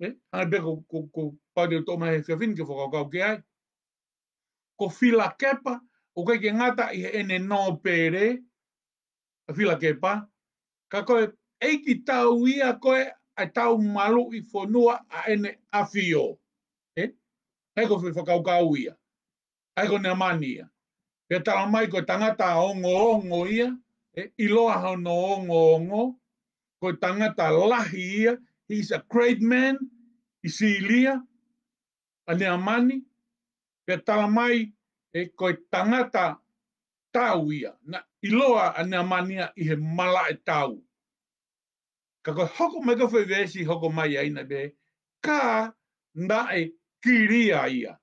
E, hane pe ko, ko, ko, de to tōmai he fin ke ka ke ai, ko fila kepa, o koe ki ngata i hene no pere, fila kepa, ka koe ta uia ko koe a tau malu i fonua a ene afio. Eh? Eko fi fakaukau ia. Eko ne amani ia. E tala mai koe tangata a ongo ongo ia. E eh? iloa hono ongo ongo. Koe tangata lahi ia. He's a great man. isi ilia. A ne amani. E tala mai e koe tangata tau ia. Na iloa a ne amani ia i he mala e tau ka ko hoko mai ka fo vesi hoko mai ai na be ka na e kiria ia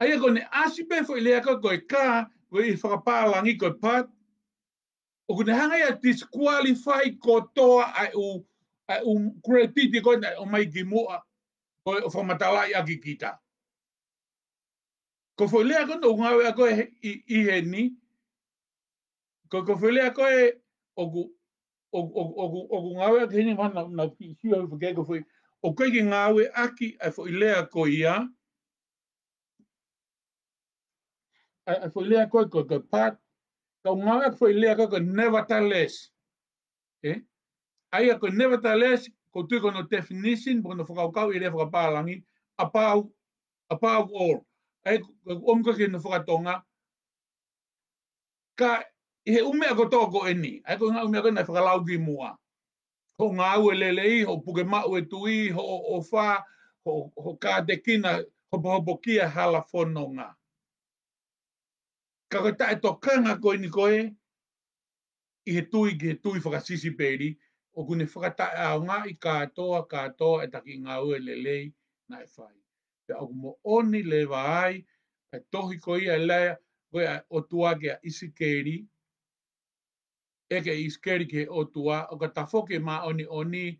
ai ko ne asi be fo le ka ko ka ko i fa pa la ni ko pat o ko ne hanga ia disqualify ko to ai u ai u credit ko na o mai gimo a o fo mata la ia ki kita ko fo le ko no ngawe ko i i he ni ko ko fo le ko e o ko o o o o o ngawe ke ni mana na ki si o fuke ko foi o kai ke ngawe aki a fo ile a ko ia a a fo ile a ko ko ko pat ko ngawe fo ile a ko ko never tell less eh ai a ko never tell less ko tu ko no definition bo no fo ka ka ile fo ka pa langi a pa a pa o ai o mo ke no fo ka tonga ka i he umea ko toko e ni, ai ko ngā umea ko nei whakalau ki mua. Ho ngā ue lele i, ho puke mau e tui, ho o whā, ho, ho kā te kina, ho po kia hala whono ngā. Ka koe tae tō kanga koe ni koe, i he tui ki he tui whakasisi pēri, o kune whakatae au ngā i kātoa, kātoa e taki ngā ue lele i, na e whai. Pea au mo oni le wai, pe tohi koe i a lea, koe a o tuake a isi kēri, eke i skeri ke o tua, o ka tafoke ma oni oni,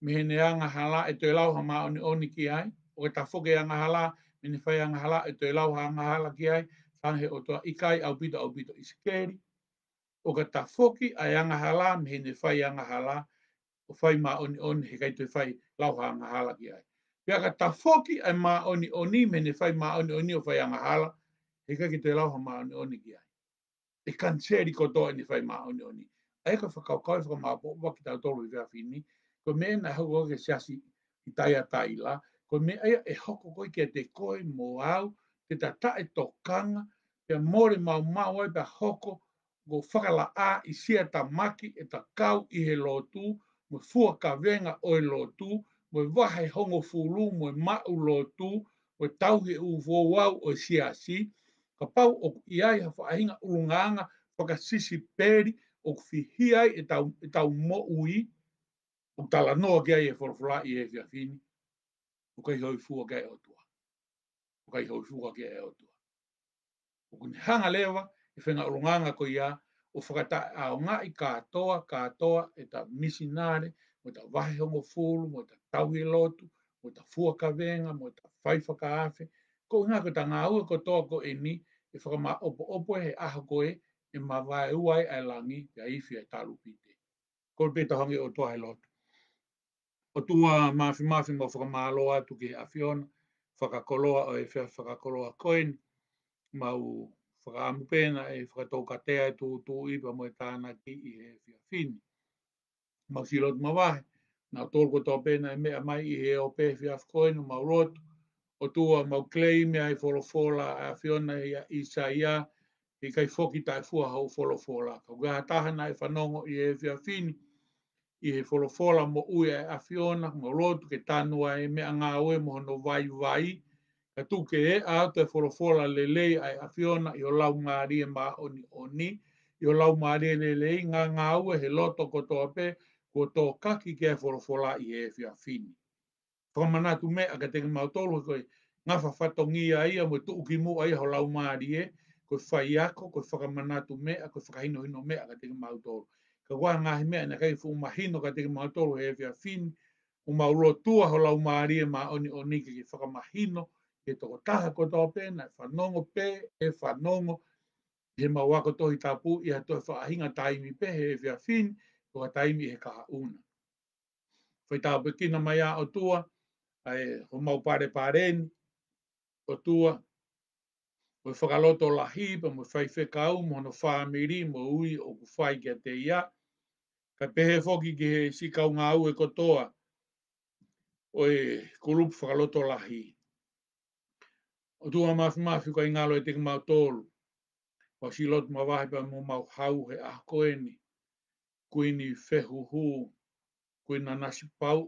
mihene anga hala e toi lauha ma oni oni ki ai, o ka tafoke anga hala, mihene whai anga hala e toi lauha anga hala ki ai, sanghe o tua i kai au pito au pito i skeri, o ka tafoke a anga hala, mihene whai anga hala, o whai ma oni oni he kai toi whai lauha anga hala ki ai. Pia ka tafoke a ma oni oni, mihene whai ma oni oni o whai anga hala, he kai toi lauha ma oni oni ki ai e kanseri ko toa ni fai maa oni oni. Ai ka whakau kai whaka maa po, waki tau tolu i whaafini, ko mea na hau oge siasi i tai a tai la, ko mea ea e hoko koi kia te koi mo au, te ta ta e to kanga, pe mori mau mau ai pe hoko, go whakala a i sia ta maki e ta kau i he lotu, mo fua ka venga o i lotu, mo wahai hongo fulu, mo mau lotu, mo tauhi u vo o siasi, ka pau o ku iai ha whaahinga urunganga whaka sisi pēri o ku whihi ai e tau, e tau mo ui o tala noa gea e wharawhara i e fia fini o kai hoi fua gea e otua. O kai hoi fua gea e otua. O ku nihanga lewa e whenga urunganga ko ia o whakata a o ngā i kātoa, kātoa e ta misinare, mo ta wahehongo fulu, mo ta tauhi lotu, mo ta fua ka venga, mo ta whaifaka awhi, ko nga ko ta nga ko to ko e ni e fo opo opo he a ko e e ma va e wai ai langi ya e i fi ta lu pi te ko pe o to ai lot o tu a ma fi ma fi ma tu ke a fion fo o e fi fo ka ko en ma u fo e fo ka to ka te ai tu tu i ta na ki i e fi a Mau ma si lot ma va na tol ko to pe e me mai i e o pe fi a fo ko en o tua mau klei mea i wholofola a whiona i Isaia i kai whoki tai fua hau wholofola. Kau gaha tahana e whanongo i e via fini i he wholofola mo ue a whiona, mo lotu ke tanua e mea ngā ue mo hono vai vai. Ka tuke e a te wholofola lelei ai a whiona i o lau ngāri e mā oni oni. I o lau ngāri e lelei ngā ngā ue he loto kotoa pe kua tō kaki ke wholofola i e via fini. Ko mana tu me aka te mau tolu ko nga fa fa tongi ai mo tu ki mu ai ho lau ma ri e ko fa ia ko ko fa mana tu me ko fa kai no no me aka te mau tolu. Ka wa nga me na kai fu ma hino ka te mau tolu e via fin o mau ro tu ho lau ma ri e, ma oni oni ki fa ma hino e to ta ko to pe na fa e nongo pe e fa nongo he mau ako tohi tapu i ha tohi whaahinga taimi pehe e via fin, ko ha mi he kaha una. Whai tāpu kina mai a o tua, ai o mau pare pare ni o tua o fagaloto la hipa mo fai fe ka u mo fa miri mo ui o ku fai ke te ia ka pehe foki ki he si ka unga au e kotoa o e kulupu fagaloto la hi o tua mafi mafi ka ingalo e te ka tolu o si lotu ma wahi pa mo mau hau he ahko eni kuini fehuhu kuina nasi pau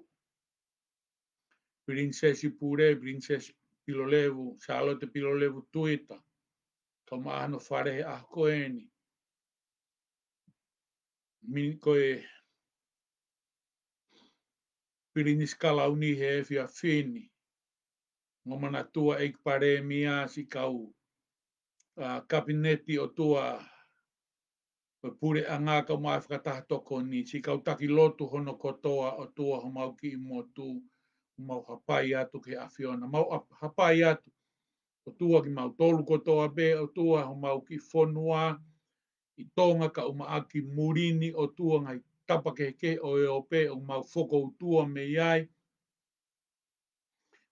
princess pure princess pilolevu charlotte pilolevu tuita toma no fare a coeni min koe pirinis kalauni he fia fini no mana tua ek pare mia si a uh, kabineti o tua pe pure anga ka mai fra ta to koni si kau hono kotoa o tua ho mau ki motu mau hapai atu ke awhiona. Mau hapai atu. O tua ki mau tolu kotoa be, o tua ho mau ki whonua, i tonga ka umaaki murini, o tua ngai tapake ke o e ope, o mau whoko tua me iai.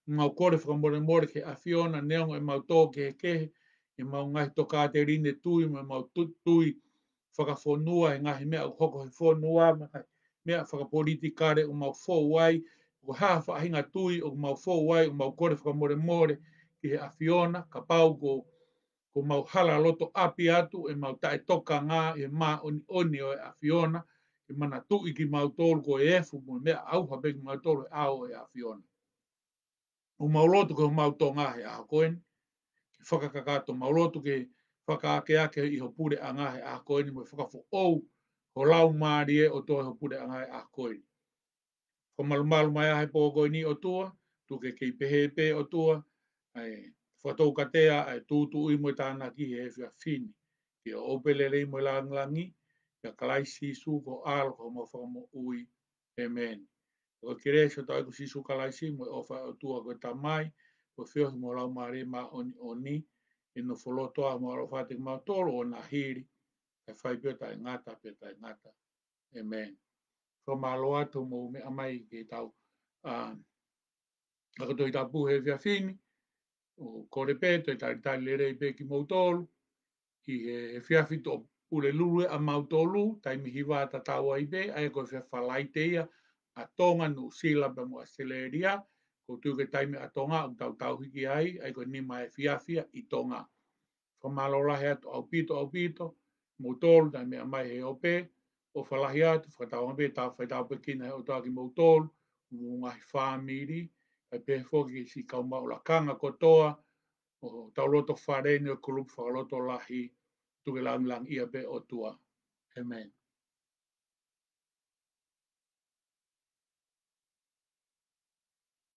Mau kore whakamore more ke awhiona, neong e mau tō ke ke, e mau ngai toka te rine tui, me mau tui whakafonua, e ngahi mea o hoko he whonua, mea whakapolitikare o mau fōu ai, o ha fa hinga tui o mau fo wai o mau kore fa more more ki he afiona ka pau ko ko mau hala loto api atu e mau tai toka nga e ma oni oni o e afiona e mana tu i ki mau tolu ko e efu mo e mea au hape ki mau tolu e au e afiona. O mau lotu ko mau to nga he aho koen ki whakakakato mau lotu ke whakaake ake iho pure a nga he aho koen mo e fo ou ko lau maari o to iho pure a nga he aho koen o malumalu mai ahe pōko ni o tua, tuke kei pehe pe o tua, ai whatou katea ai tūtu i moe tāna ki he whia whini, ki o opelele i moe langlangi, ki a kalaisi su ko alo ko mo whamo ui, amen. Ko kire so tau ku sisu kalaisi moe ofa o tua koe tamai, ko whiohi mo lau mare ma oni oni, i e no wholotoa mo alo whate ma toro o na hiri, whaipio tai ngata pe tai ngata, Amen to maloa to mo me amai ke tau a uh, ko toi tapu he via fini o kore pe to ta ta le pe ki motol ki e fia fito ule lulu a mautolu tai mi hiwa ta tau ai be ai ko fia falai te ia a tonga no sila ba mo aceleria ko tu ke tai me a tonga o tau tau hiki ai ai ko ni mai fia fia i tonga ko malola he to au pito au pito motol da me amai he ope, pe o falahi atu, whakatau hape, ta whaitau pe kina he o tāki mautol, mō ngahi whāmiri, ai pe fōki ki si kauma o la kanga kotoa, o tauloto whareni o kulupu whakaloto lahi, tuke langlang ia pe o tua. Amen.